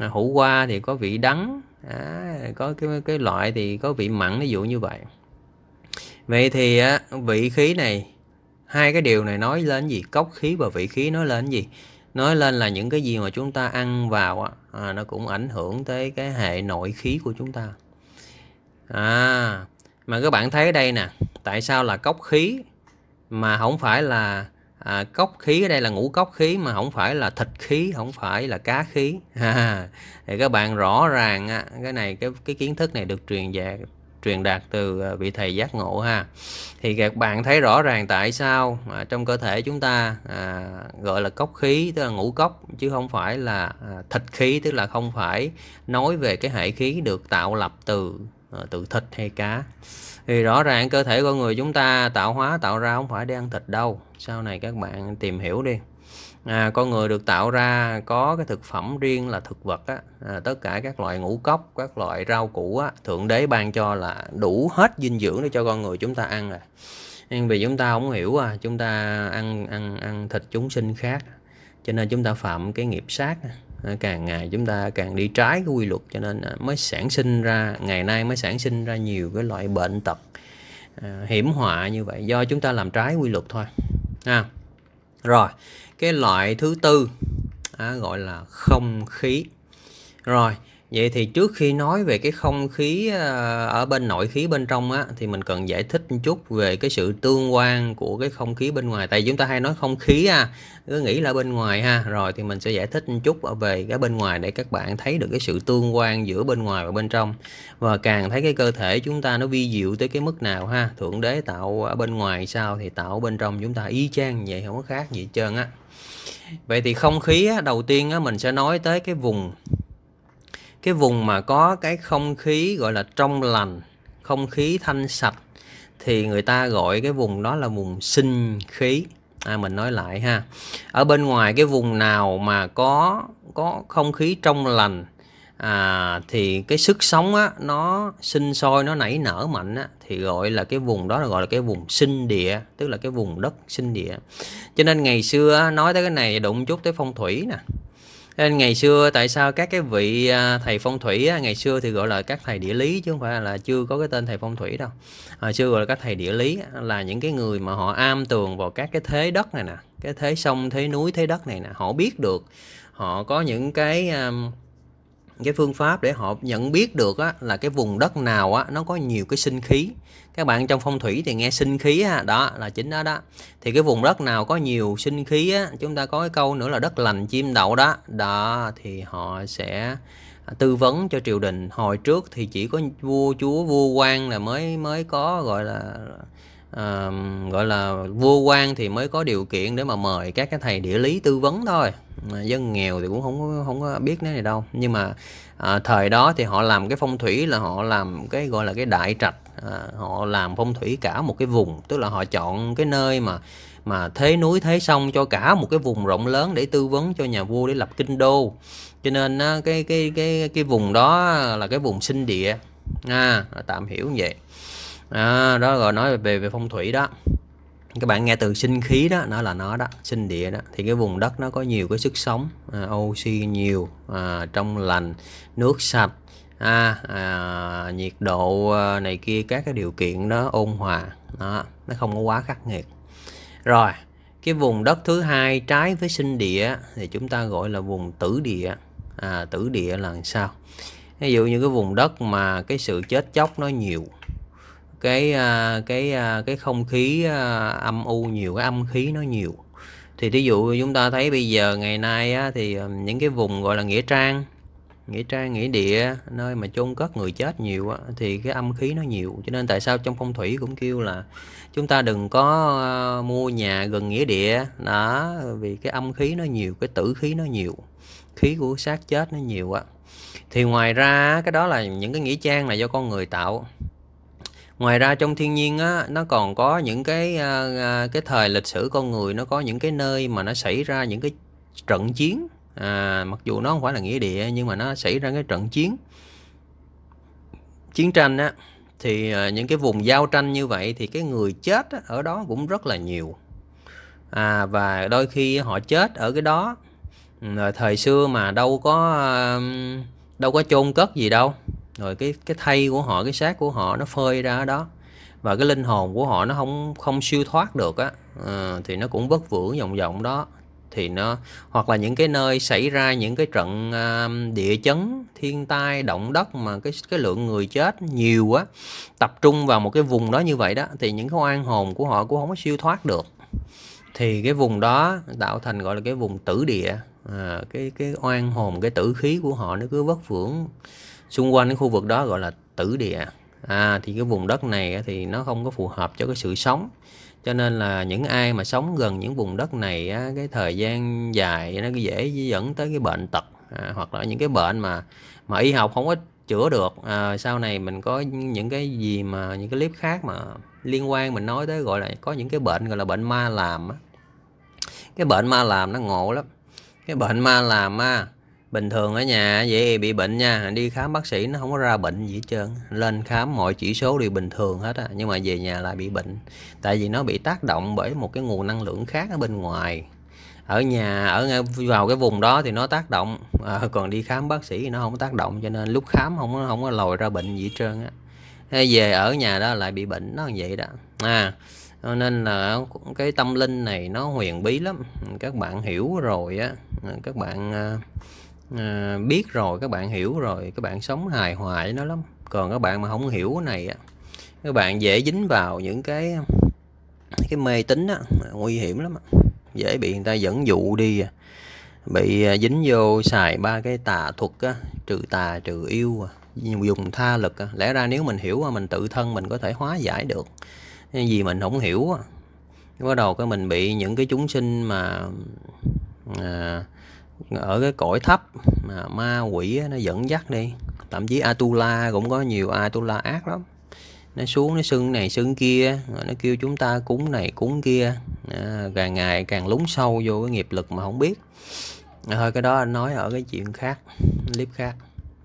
Speaker 1: à, hủ qua thì có vị đắng à, có cái cái loại thì có vị mặn ví dụ như vậy vậy thì à, vị khí này hai cái điều này nói lên gì cốc khí và vị khí nói lên gì nói lên là những cái gì mà chúng ta ăn vào á à, nó cũng ảnh hưởng tới cái hệ nội khí của chúng ta à mà các bạn thấy đây nè tại sao là cốc khí mà không phải là à, cốc khí ở đây là ngũ cốc khí mà không phải là thịt khí không phải là cá khí *laughs* à, thì các bạn rõ ràng á, cái này cái cái kiến thức này được truyền về truyền đạt từ ờ, vị thầy giác ngộ ha thì các bạn thấy rõ ràng tại sao à, trong cơ thể chúng ta à, gọi là cốc khí tức là ngũ cốc chứ không phải là à, thịt khí tức là không phải nói về cái hệ khí được tạo lập từ à, từ thịt hay cá thì rõ ràng cơ thể con người chúng ta tạo hóa tạo ra không phải để ăn thịt đâu sau này các bạn tìm hiểu đi à, con người được tạo ra có cái thực phẩm riêng là thực vật á, à, tất cả các loại ngũ cốc các loại rau củ á, thượng đế ban cho là đủ hết dinh dưỡng để cho con người chúng ta ăn rồi nhưng vì chúng ta không hiểu à chúng ta ăn ăn ăn thịt chúng sinh khác cho nên chúng ta phạm cái nghiệp sát à, càng ngày chúng ta càng đi trái cái quy luật cho nên à, mới sản sinh ra ngày nay mới sản sinh ra nhiều cái loại bệnh tật à, hiểm họa như vậy do chúng ta làm trái quy luật thôi à, rồi cái loại thứ tư à, gọi là không khí rồi Vậy thì trước khi nói về cái không khí ờ, ở bên nội khí bên trong á thì mình cần giải thích một chút về cái sự tương quan của cái không khí bên ngoài. Tại chúng ta hay nói không khí à, cứ nghĩ là bên ngoài ha. Rồi thì mình sẽ giải thích một chút về cái bên ngoài để các bạn thấy được cái sự tương quan giữa bên ngoài và bên trong. Và càng thấy cái cơ thể chúng ta nó vi diệu tới cái mức nào ha. Thượng đế tạo ở bên ngoài sao thì tạo bên trong chúng ta y chang vậy không có khác gì hết trơn á. Vậy thì không khí á, đầu tiên á, mình sẽ nói tới cái vùng cái vùng mà có cái không khí gọi là trong lành không khí thanh sạch thì người ta gọi cái vùng đó là vùng sinh khí à, mình nói lại ha ở bên ngoài cái vùng nào mà có có không khí trong lành à, thì cái sức sống á, nó sinh sôi nó nảy nở mạnh á, thì gọi là cái vùng đó là gọi là cái vùng sinh địa tức là cái vùng đất sinh địa cho nên ngày xưa nói tới cái này đụng chút tới phong thủy nè nên ngày xưa tại sao các cái vị à, thầy phong thủy ngày xưa thì gọi là các thầy địa lý chứ không phải là chưa có cái tên thầy phong thủy đâu hồi xưa gọi là các thầy địa lý là những cái người mà họ am tường vào các cái thế đất này nè cái thế sông thế núi thế đất này nè họ biết được họ có những cái à, cái phương pháp để họ nhận biết được á, là cái vùng đất nào á, nó có nhiều cái sinh khí các bạn trong phong thủy thì nghe sinh khí ha, đó là chính đó đó thì cái vùng đất nào có nhiều sinh khí á, chúng ta có cái câu nữa là đất lành chim đậu đó đó thì họ sẽ à, tư vấn cho triều đình hồi trước thì chỉ có vua chúa vua quan là mới mới có gọi là gọi là vua quan thì mới có điều kiện để mà mời các cái thầy địa lý tư vấn thôi dân nghèo thì cũng không không có biết cái này đâu nhưng mà à, thời đó thì họ làm cái phong thủy là họ làm cái gọi là cái đại trạch à, họ làm phong thủy cả một cái vùng tức là họ chọn cái nơi mà mà thế núi thế sông cho cả một cái vùng rộng lớn để tư vấn cho nhà vua để lập kinh đô cho nên á, cái cái cái cái vùng đó là cái vùng sinh địa à tạm hiểu như vậy à, đó rồi nói về về phong thủy đó các bạn nghe từ sinh khí đó nó là nó đó sinh địa đó thì cái vùng đất nó có nhiều cái sức sống à, oxy nhiều à, trong lành nước sạch à, à, nhiệt độ à, này kia các cái điều kiện đó ôn hòa đó, nó không có quá khắc nghiệt rồi cái vùng đất thứ hai trái với sinh địa thì chúng ta gọi là vùng tử địa à, tử địa là sao ví dụ như cái vùng đất mà cái sự chết chóc nó nhiều cái à, cái à, cái không khí à, âm u nhiều cái âm khí nó nhiều thì ví dụ chúng ta thấy bây giờ ngày nay á, thì những cái vùng gọi là nghĩa trang nghĩa trang nghĩa địa nơi mà chôn cất người chết nhiều á, thì cái âm khí nó nhiều cho nên tại sao trong phong thủy cũng kêu là chúng ta đừng có mua nhà gần nghĩa địa đó vì cái âm khí nó nhiều cái tử khí nó nhiều khí của xác chết nó nhiều á thì ngoài ra cái đó là những cái nghĩa trang là do con người tạo ngoài ra trong thiên nhiên á nó còn có những cái à, à, cái thời lịch sử con người nó có những cái nơi mà nó xảy ra những cái trận chiến à, mặc dù nó không phải là nghĩa địa nhưng mà nó xảy ra cái trận chiến chiến tranh á thì à, những cái vùng giao tranh như vậy thì cái người chết ở đó cũng rất là nhiều à, và đôi khi họ chết ở cái đó thời xưa mà đâu có đâu có chôn cất gì đâu rồi cái cái thay của họ cái xác của họ nó phơi ra ở đó và cái linh hồn của họ nó không không siêu thoát được á à, thì nó cũng vất vưởng vòng vòng đó thì nó hoặc là những cái nơi xảy ra những cái trận à, địa chấn thiên tai động đất mà cái cái lượng người chết nhiều á tập trung vào một cái vùng đó như vậy đó thì những cái oan hồn của họ cũng không có siêu thoát được thì cái vùng đó tạo thành gọi là cái vùng tử địa à, cái cái oan hồn cái tử khí của họ nó cứ vất vưởng xung quanh cái khu vực đó gọi là tử địa à, thì cái vùng đất này thì nó không có phù hợp cho cái sự sống cho nên là những ai mà sống gần những vùng đất này cái thời gian dài nó dễ dẫn tới cái bệnh tật à, hoặc là những cái bệnh mà mà y học không có chữa được à, sau này mình có những cái gì mà những cái clip khác mà liên quan mình nói tới gọi là có những cái bệnh gọi là bệnh ma làm cái bệnh ma làm nó ngộ lắm cái bệnh ma làm á, bình thường ở nhà vậy bị bệnh nha đi khám bác sĩ nó không có ra bệnh gì hết trơn lên khám mọi chỉ số đều bình thường hết á nhưng mà về nhà lại bị bệnh tại vì nó bị tác động bởi một cái nguồn năng lượng khác ở bên ngoài ở nhà ở vào cái vùng đó thì nó tác động à, còn đi khám bác sĩ thì nó không tác động cho nên lúc khám không không có lòi ra bệnh gì hết trơn á về ở nhà đó lại bị bệnh nó vậy đó à nên là cái tâm linh này nó huyền bí lắm các bạn hiểu rồi á các bạn ờ, à, biết rồi các bạn hiểu rồi các bạn sống hài hòa với nó lắm còn các bạn mà không hiểu cái này á các bạn dễ dính vào những cái cái mê tín á nguy hiểm lắm dễ bị người ta dẫn dụ đi à, bị à, dính vô xài ba cái tà thuật á, trừ tà trừ yêu à, dùng tha lực á. lẽ ra nếu mình hiểu mình tự thân mình có thể hóa giải được nhưng vì mình không hiểu bắt đầu cái mình bị những cái chúng sinh mà à, ở cái cõi thấp mà ma quỷ nó dẫn dắt đi thậm chí atula cũng có nhiều atula ác lắm nó xuống nó sưng này sưng kia nó kêu chúng ta cúng này cúng kia à, càng ngày càng lún sâu vô cái nghiệp lực mà không biết à, thôi cái đó anh nói ở cái chuyện khác clip khác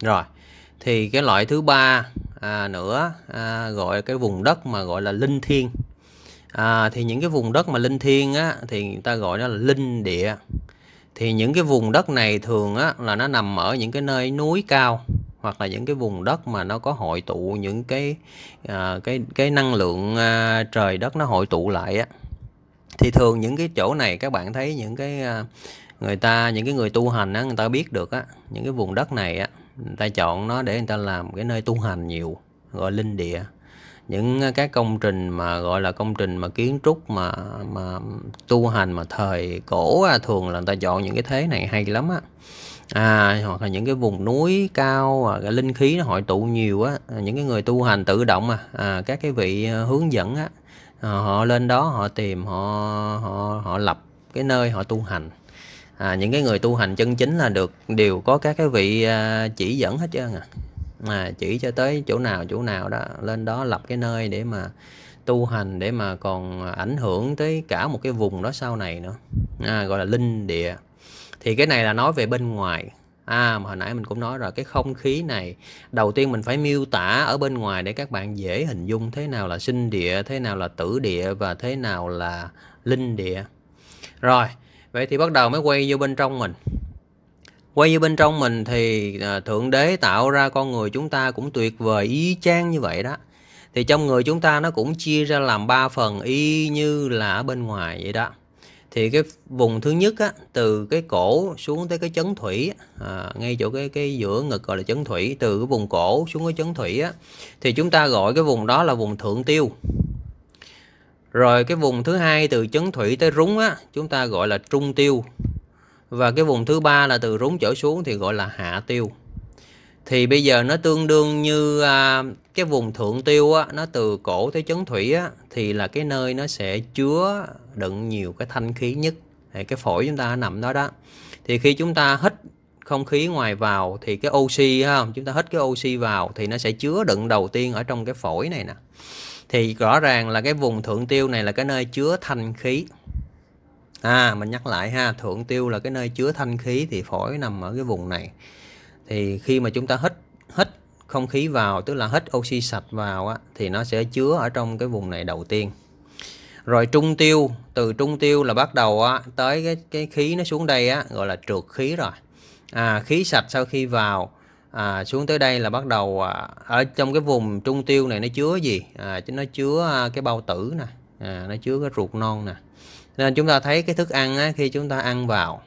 Speaker 1: rồi thì cái loại thứ ba à, nữa à, gọi cái vùng đất mà gọi là linh thiên à, thì những cái vùng đất mà linh thiên á, thì người ta gọi nó là linh địa thì những cái vùng đất này thường á, là nó nằm ở những cái nơi núi cao hoặc là những cái vùng đất mà nó có hội tụ những cái à, cái cái năng lượng à, trời đất nó hội tụ lại á thì thường những cái chỗ này các bạn thấy những cái à, người ta những cái người tu hành á người ta biết được á những cái vùng đất này á người ta chọn nó để người ta làm cái nơi tu hành nhiều gọi linh địa những ờ, cái công trình mà gọi là công trình mà kiến trúc mà mà tu hành mà thời cổ à, thường là người ta chọn những cái thế này hay lắm á à, hoặc là những cái vùng núi cao à, cái linh khí nó hội tụ nhiều á à, những cái người tu hành tự động à, à các cái vị ờ, hướng dẫn á à, họ lên đó họ tìm họ họ họ lập cái nơi họ tu hành à, những cái người tu hành chân chính là được đều có các cái vị ờ, chỉ dẫn hết trơn à mà chỉ cho tới chỗ nào chỗ nào đó lên đó lập cái nơi để mà tu hành để mà còn ảnh hưởng tới cả một cái vùng đó sau này nữa à, gọi là linh địa thì cái này là nói về bên ngoài à mà hồi nãy mình cũng nói rồi cái không khí này đầu tiên mình phải miêu tả ở bên ngoài để các bạn dễ hình dung thế nào là sinh địa thế nào là tử địa và thế nào là linh địa rồi vậy thì bắt đầu mới quay vô bên trong mình quay vô bên trong mình thì à, thượng đế tạo ra con người chúng ta cũng tuyệt vời ý chang như vậy đó thì trong người chúng ta nó cũng chia ra làm ba phần y như là ở bên ngoài vậy đó thì cái vùng thứ nhất á, từ cái cổ xuống tới cái chấn thủy à, ngay chỗ cái cái giữa ngực gọi là chấn thủy từ cái vùng cổ xuống cái chấn thủy á, thì chúng ta gọi cái vùng đó là vùng thượng tiêu rồi cái vùng thứ hai từ chấn thủy tới rúng á, chúng ta gọi là trung tiêu và cái vùng thứ ba là từ rúng trở xuống thì gọi là hạ tiêu thì bây giờ nó tương đương như à, cái vùng thượng tiêu á, nó từ cổ tới chấn thủy á, thì là cái nơi nó sẽ chứa đựng nhiều cái thanh khí nhất thì cái phổi chúng ta nằm đó đó thì khi chúng ta hít không khí ngoài vào thì cái oxy ha chúng ta hít cái oxy vào thì nó sẽ chứa đựng đầu tiên ở trong cái phổi này nè thì rõ ràng là cái vùng thượng tiêu này là cái nơi chứa thanh khí à mình nhắc lại ha thượng tiêu là cái nơi chứa thanh khí thì phổi nằm ở cái vùng này thì khi mà chúng ta hít hít không khí vào tức là hít oxy sạch vào á, thì nó sẽ chứa ở trong cái vùng này đầu tiên rồi trung tiêu từ trung tiêu là bắt đầu á, tới cái cái khí nó xuống đây á, gọi là trượt khí rồi à, khí sạch sau khi vào à, xuống tới đây là bắt đầu à, ở trong cái vùng trung tiêu này nó chứa gì à, nó chứa à, cái bao tử nè à, nó chứa cái ruột non nè nên chúng ta thấy cái thức ăn á, khi chúng ta ăn vào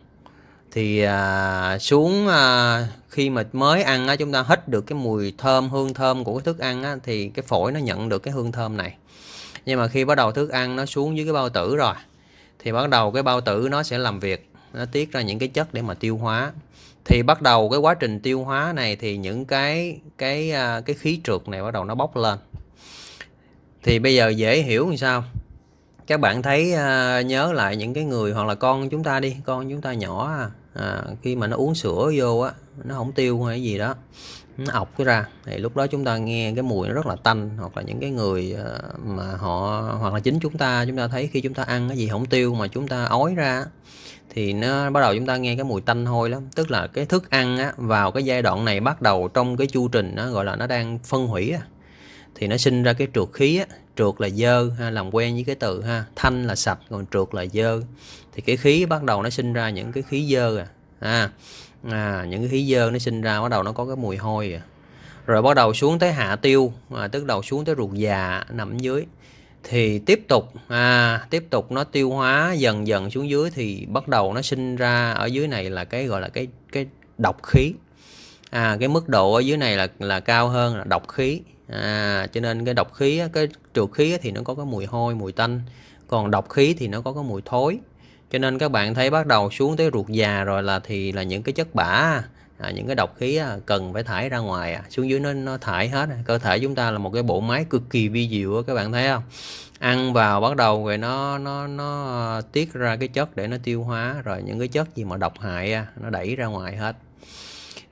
Speaker 1: thì à, xuống à, khi mà mới ăn á, chúng ta hít được cái mùi thơm hương thơm của cái thức ăn á, thì cái phổi nó nhận được cái hương thơm này nhưng mà khi bắt đầu thức ăn nó xuống dưới cái bao tử rồi thì bắt đầu cái bao tử nó sẽ làm việc nó tiết ra những cái chất để mà tiêu hóa thì bắt đầu cái quá trình tiêu hóa này thì những cái cái à, cái khí trượt này bắt đầu nó bốc lên thì bây giờ dễ hiểu như sao các bạn thấy à, nhớ lại những cái người hoặc là con chúng ta đi con chúng ta nhỏ à, à khi mà nó uống sữa vô á nó không tiêu hay gì đó nó ọc cái ra thì lúc đó chúng ta nghe cái mùi nó rất là tanh hoặc là những cái người à, mà họ hoặc là chính chúng ta chúng ta thấy khi chúng ta ăn cái gì không tiêu mà chúng ta ói ra thì nó bắt đầu chúng ta nghe cái mùi tanh hôi lắm tức là cái thức ăn á, vào cái giai đoạn này bắt đầu trong cái chu trình nó gọi là nó đang phân hủy á. thì nó sinh ra cái trượt khí á trượt là dơ ha làm quen với cái từ ha thanh là sạch còn trượt là dơ thì cái khí bắt đầu nó sinh ra những cái khí dơ à à, à những cái khí dơ nó sinh ra bắt đầu nó có cái mùi hôi à rồi bắt đầu xuống tới hạ tiêu à, tức đầu xuống tới ruột già nằm dưới thì tiếp tục à, tiếp tục nó tiêu hóa dần dần xuống dưới thì bắt đầu nó sinh ra ở dưới này là cái gọi là cái cái độc khí à, cái mức độ ở dưới này là là cao hơn là độc khí à, cho nên cái độc khí cái trượt khí thì nó có cái mùi hôi mùi tanh còn độc khí thì nó có cái mùi thối cho nên các bạn thấy bắt đầu xuống tới ruột già rồi là thì là những cái chất bã à, những cái độc khí cần phải thải ra ngoài à. xuống dưới nó nó thải hết à. cơ thể chúng ta là một cái bộ máy cực kỳ vi diệu các bạn thấy không ăn vào bắt đầu rồi nó nó nó tiết ra cái chất để nó tiêu hóa rồi những cái chất gì mà độc hại nó đẩy ra ngoài hết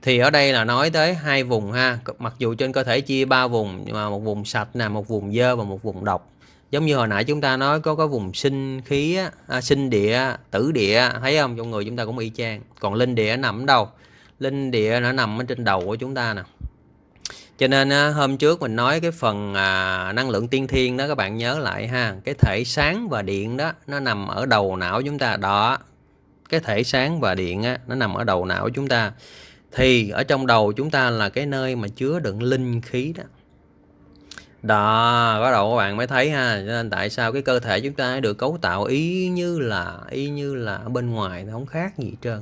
Speaker 1: thì ở đây là nói tới hai vùng ha mặc dù trên cơ thể chia ba vùng nhưng mà một vùng sạch nè một vùng dơ và một vùng độc giống như hồi nãy chúng ta nói có có vùng sinh khí à, sinh địa tử địa thấy không trong người chúng ta cũng y chang còn linh địa nằm ở đâu linh địa nó nằm ở trên đầu của chúng ta nè cho nên hôm trước mình nói cái phần à, năng lượng tiên thiên đó các bạn nhớ lại ha cái thể sáng và điện đó nó nằm ở đầu não chúng ta đó cái thể sáng và điện á, nó nằm ở đầu não chúng ta thì ở trong đầu chúng ta là cái nơi mà chứa đựng linh khí đó đó bắt đầu các bạn mới thấy ha cho nên tại sao cái cơ thể chúng ta được cấu tạo y như là y như là ở bên ngoài nó không khác gì trơn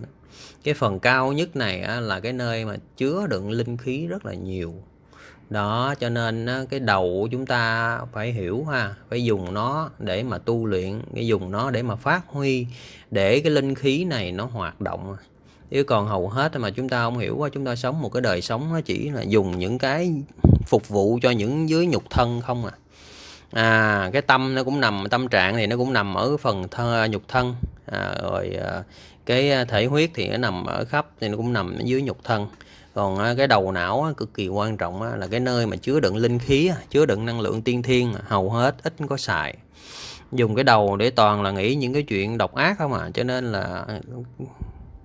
Speaker 1: cái phần cao nhất này là cái nơi mà chứa đựng linh khí rất là nhiều đó cho nên cái đầu của chúng ta phải hiểu ha phải dùng nó để mà tu luyện cái dùng nó để mà phát huy để cái linh khí này nó hoạt động chứ còn hầu hết mà chúng ta không hiểu quá chúng ta sống một cái đời sống nó chỉ là dùng những cái phục vụ cho những dưới nhục thân không à à cái tâm nó cũng nằm tâm trạng thì nó cũng nằm ở phần thơ, nhục thân à, rồi à, cái thể huyết thì nó nằm ở khắp thì nó cũng nằm ở dưới nhục thân còn à, cái đầu não á, cực kỳ quan trọng á, là cái nơi mà chứa đựng linh khí chứa đựng năng lượng tiên thiên à, hầu hết ít có xài dùng cái đầu để toàn là nghĩ những cái chuyện độc ác không à cho nên là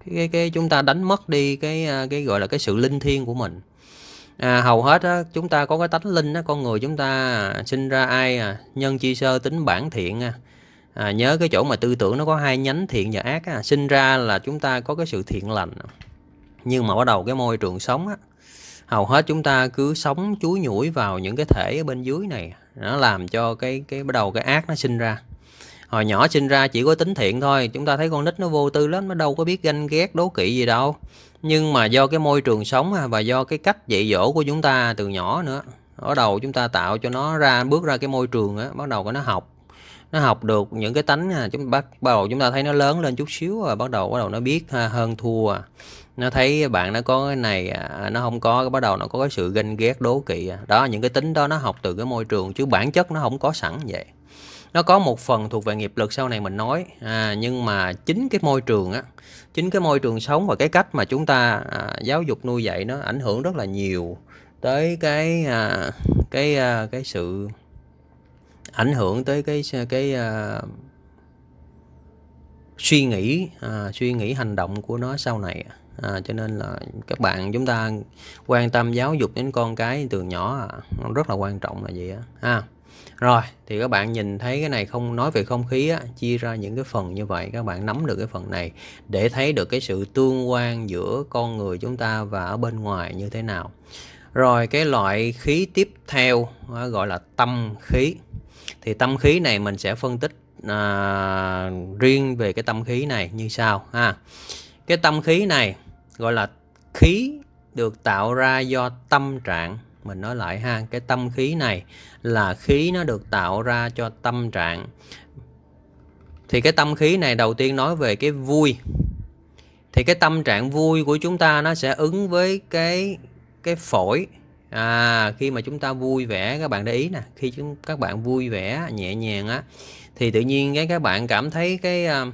Speaker 1: cái, cái cái chúng ta đánh mất đi cái à, cái gọi là cái sự linh thiêng của mình à, hầu hết á, chúng ta có cái tánh linh á, con người chúng ta à, sinh ra ai à, nhân chi sơ tính bản thiện à. À, nhớ cái chỗ mà tư tưởng nó có hai nhánh thiện và ác á, sinh ra là chúng ta có cái sự thiện lành nhưng mà bắt đầu cái môi trường sống á, hầu hết chúng ta cứ sống chuối nhủi vào những cái thể ở bên dưới này nó làm cho cái cái bắt đầu cái ác nó sinh ra hồi nhỏ sinh ra chỉ có tính thiện thôi chúng ta thấy con nít nó vô tư lắm nó đâu có biết ganh ghét đố kỵ gì đâu nhưng mà do cái môi trường sống à, và do cái cách dạy dỗ của chúng ta từ nhỏ nữa ở đầu chúng ta tạo cho nó ra bước ra cái môi trường á bắt đầu có nó học nó học được những cái tánh à, chúng bắt bắt đầu chúng ta thấy nó lớn lên chút xíu và bắt đầu bắt đầu nó biết à, hơn thua nó thấy bạn nó có cái này nó không có bắt đầu nó có cái sự ganh ghét đố kỵ đó những cái tính đó nó học từ cái môi trường chứ bản chất nó không có sẵn vậy nó có một phần thuộc về nghiệp lực sau này mình nói à, nhưng mà chính cái môi trường á chính cái môi trường sống và cái cách mà chúng ta à, giáo dục nuôi dạy nó ảnh hưởng rất là nhiều tới cái à, cái à, cái sự ảnh hưởng tới cái cái à, suy nghĩ à, suy nghĩ hành động của nó sau này à, cho nên là các bạn chúng ta quan tâm giáo dục đến con cái từ nhỏ à, rất là quan trọng là gì á à. Rồi, thì các bạn nhìn thấy cái này không nói về không khí á, chia ra những cái phần như vậy các bạn nắm được cái phần này để thấy được cái sự tương quan giữa con người chúng ta và ở bên ngoài như thế nào. Rồi cái loại khí tiếp theo gọi là tâm khí. Thì tâm khí này mình sẽ phân tích à, riêng về cái tâm khí này như sau ha. À, cái tâm khí này gọi là khí được tạo ra do tâm trạng mình nói lại ha cái tâm khí này là khí nó được tạo ra cho tâm trạng thì cái tâm khí này đầu tiên nói về cái vui thì cái tâm trạng vui của chúng ta nó sẽ ứng với cái cái phổi à khi mà chúng ta vui vẻ các bạn để ý nè khi chúng các bạn vui vẻ nhẹ nhàng á thì tự nhiên cái các bạn cảm thấy cái à,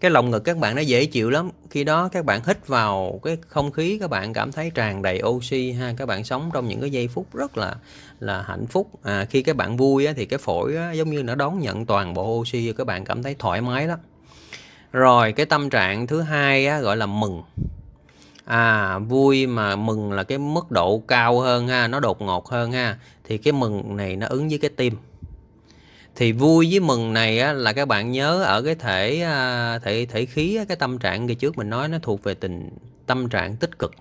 Speaker 1: cái lồng ngực các bạn nó dễ chịu lắm khi đó các bạn hít vào cái không khí các bạn cảm thấy tràn đầy oxy ha các bạn sống trong những cái giây phút rất là là hạnh phúc à, khi các bạn vui á, thì cái phổi á, giống như nó đón nhận toàn bộ oxy các bạn cảm thấy thoải mái lắm rồi cái tâm trạng thứ hai á, gọi là mừng à vui mà mừng là cái mức độ cao hơn ha nó đột ngột hơn ha thì cái mừng này nó ứng với cái tim thì vui với mừng này á, là các bạn nhớ ở cái thể à, thể thể khí cái tâm trạng kỳ trước mình nói nó thuộc về tình tâm trạng tích cực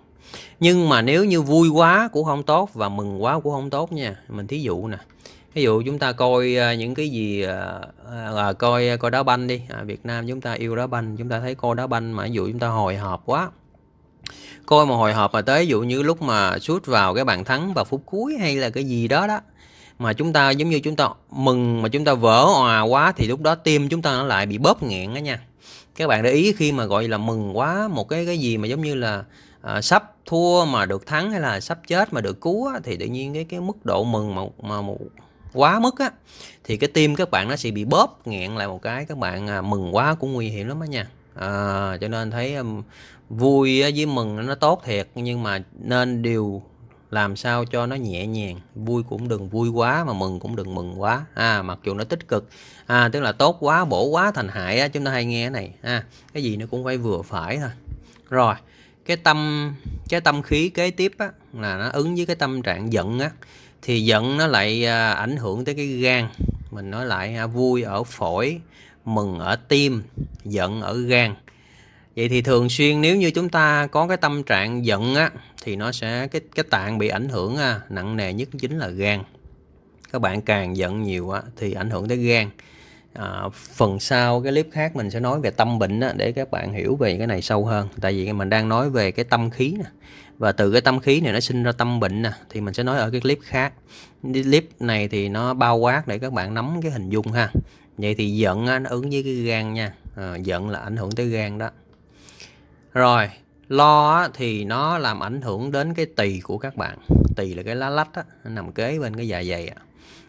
Speaker 1: nhưng mà nếu như vui quá cũng không tốt và mừng quá cũng không tốt nha mình thí dụ nè ví dụ chúng ta coi à, những cái gì là à, coi coi đá banh đi à, Việt Nam chúng ta yêu đá banh chúng ta thấy coi đá banh mà ví dụ chúng ta hồi hộp quá coi mà hồi hộp mà tới ví dụ như lúc mà sút vào cái bàn thắng vào phút cuối hay là cái gì đó đó mà chúng ta giống như chúng ta mừng mà chúng ta vỡ hòa quá thì lúc đó tim chúng ta nó lại bị bóp nghẹn đó nha các bạn để ý khi mà gọi là mừng quá một cái cái gì mà giống như là à, sắp thua mà được thắng hay là sắp chết mà được cứu á, thì tự nhiên cái cái mức độ mừng mà mà một quá mức á thì cái tim các bạn nó sẽ bị bóp nghẹn lại một cái các bạn à, mừng quá cũng nguy hiểm lắm á nha à, cho nên thấy um, vui với mừng nó tốt thiệt nhưng mà nên điều làm sao cho nó nhẹ nhàng vui cũng đừng vui quá mà mừng cũng đừng mừng quá à mặc dù nó tích cực à tức là tốt quá bổ quá thành hại á chúng ta hay nghe cái này à cái gì nó cũng phải vừa phải thôi rồi cái tâm cái tâm khí kế tiếp á là nó ứng với cái tâm trạng giận á thì giận nó lại à, ảnh hưởng tới cái gan mình nói lại à, vui ở phổi mừng ở tim giận ở gan Vậy thì thường xuyên nếu như chúng ta có cái tâm trạng giận á thì nó sẽ cái cái tạng bị ảnh hưởng á, à, nặng nề nhất chính là gan. Các bạn càng giận nhiều á thì ảnh hưởng tới gan. À, phần sau cái clip khác mình sẽ nói về tâm bệnh á, để các bạn hiểu về cái này sâu hơn. Tại vì mình đang nói về cái tâm khí nè và từ cái tâm khí này nó sinh ra tâm bệnh nè thì mình sẽ nói ở cái clip khác. Clip này thì nó bao quát để các bạn nắm cái hình dung ha. Vậy thì giận á, nó ứng với cái gan nha. À, giận là ảnh hưởng tới gan đó. Rồi, lo thì nó làm ảnh hưởng đến cái tỳ của các bạn. Tỳ là cái lá lách á, nằm kế bên cái dạ dày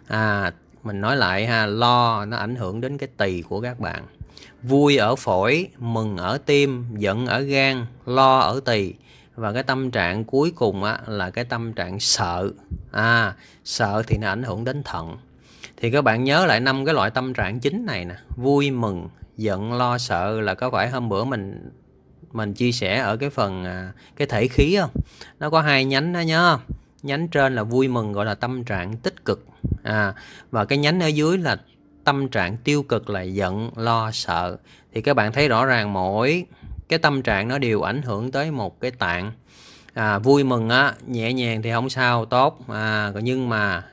Speaker 1: À, mình nói lại ha, lo nó ảnh hưởng đến cái tỳ của các bạn. Vui ở phổi, mừng ở tim, giận ở gan, lo ở tỳ và cái tâm trạng cuối cùng á, là cái tâm trạng sợ. À, sợ thì nó ảnh hưởng đến thận. Thì các bạn nhớ lại năm cái loại tâm trạng chính này nè, vui, mừng, giận, lo, sợ là có phải hôm bữa mình mình chia sẻ ở cái phần à, cái thể khí không nó có hai nhánh đó nhá nhánh trên là vui mừng gọi là tâm trạng tích cực à, và cái nhánh ở dưới là tâm trạng tiêu cực là giận lo sợ thì các bạn thấy rõ ràng mỗi cái tâm trạng nó đều ảnh hưởng tới một cái tạng à, vui mừng á nhẹ nhàng thì không sao tốt à, nhưng mà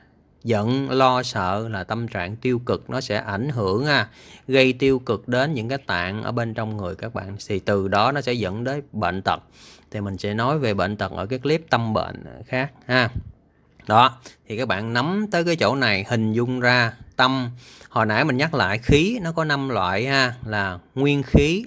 Speaker 1: giận lo sợ là tâm trạng tiêu cực nó sẽ ảnh hưởng ha gây tiêu cực đến những cái tạng ở bên trong người các bạn thì từ đó nó sẽ dẫn đến bệnh tật thì mình sẽ nói về bệnh tật ở cái clip tâm bệnh khác ha đó thì các bạn nắm tới cái chỗ này hình dung ra tâm hồi nãy mình nhắc lại khí nó có năm loại ha là nguyên khí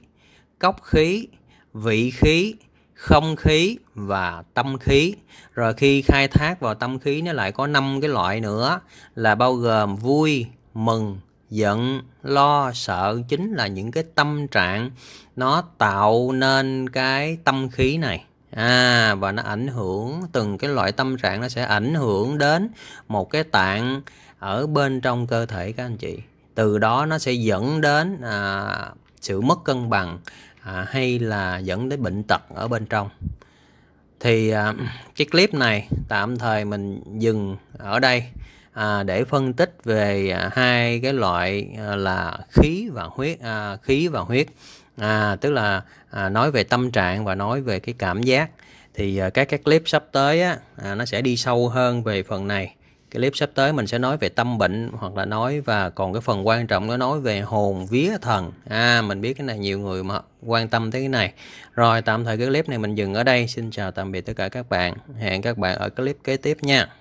Speaker 1: cốc khí vị khí không khí và tâm khí rồi khi khai thác vào tâm khí nó lại có năm cái loại nữa là bao gồm vui mừng giận lo sợ chính là những cái tâm trạng nó tạo nên cái tâm khí này à và nó ảnh hưởng từng cái loại tâm trạng nó sẽ ảnh hưởng đến một cái tạng ở bên trong cơ thể các anh chị từ đó nó sẽ dẫn đến à, sự mất cân bằng à, hay là dẫn đến bệnh tật ở bên trong thì à, cái clip này tạm thời mình dừng ở đây à, để phân tích về à, hai cái loại à, là khí và huyết à, khí và huyết à, tức là à, nói về tâm trạng và nói về cái cảm giác thì à, các cái clip sắp tới á, à, nó sẽ đi sâu hơn về phần này cái clip sắp tới mình sẽ nói về tâm bệnh hoặc là nói và còn cái phần quan trọng nó nói về hồn vía thần à mình biết cái này nhiều người mà quan tâm tới cái này rồi tạm thời cái clip này mình dừng ở đây xin chào tạm biệt tất cả các bạn hẹn các bạn ở clip kế tiếp nha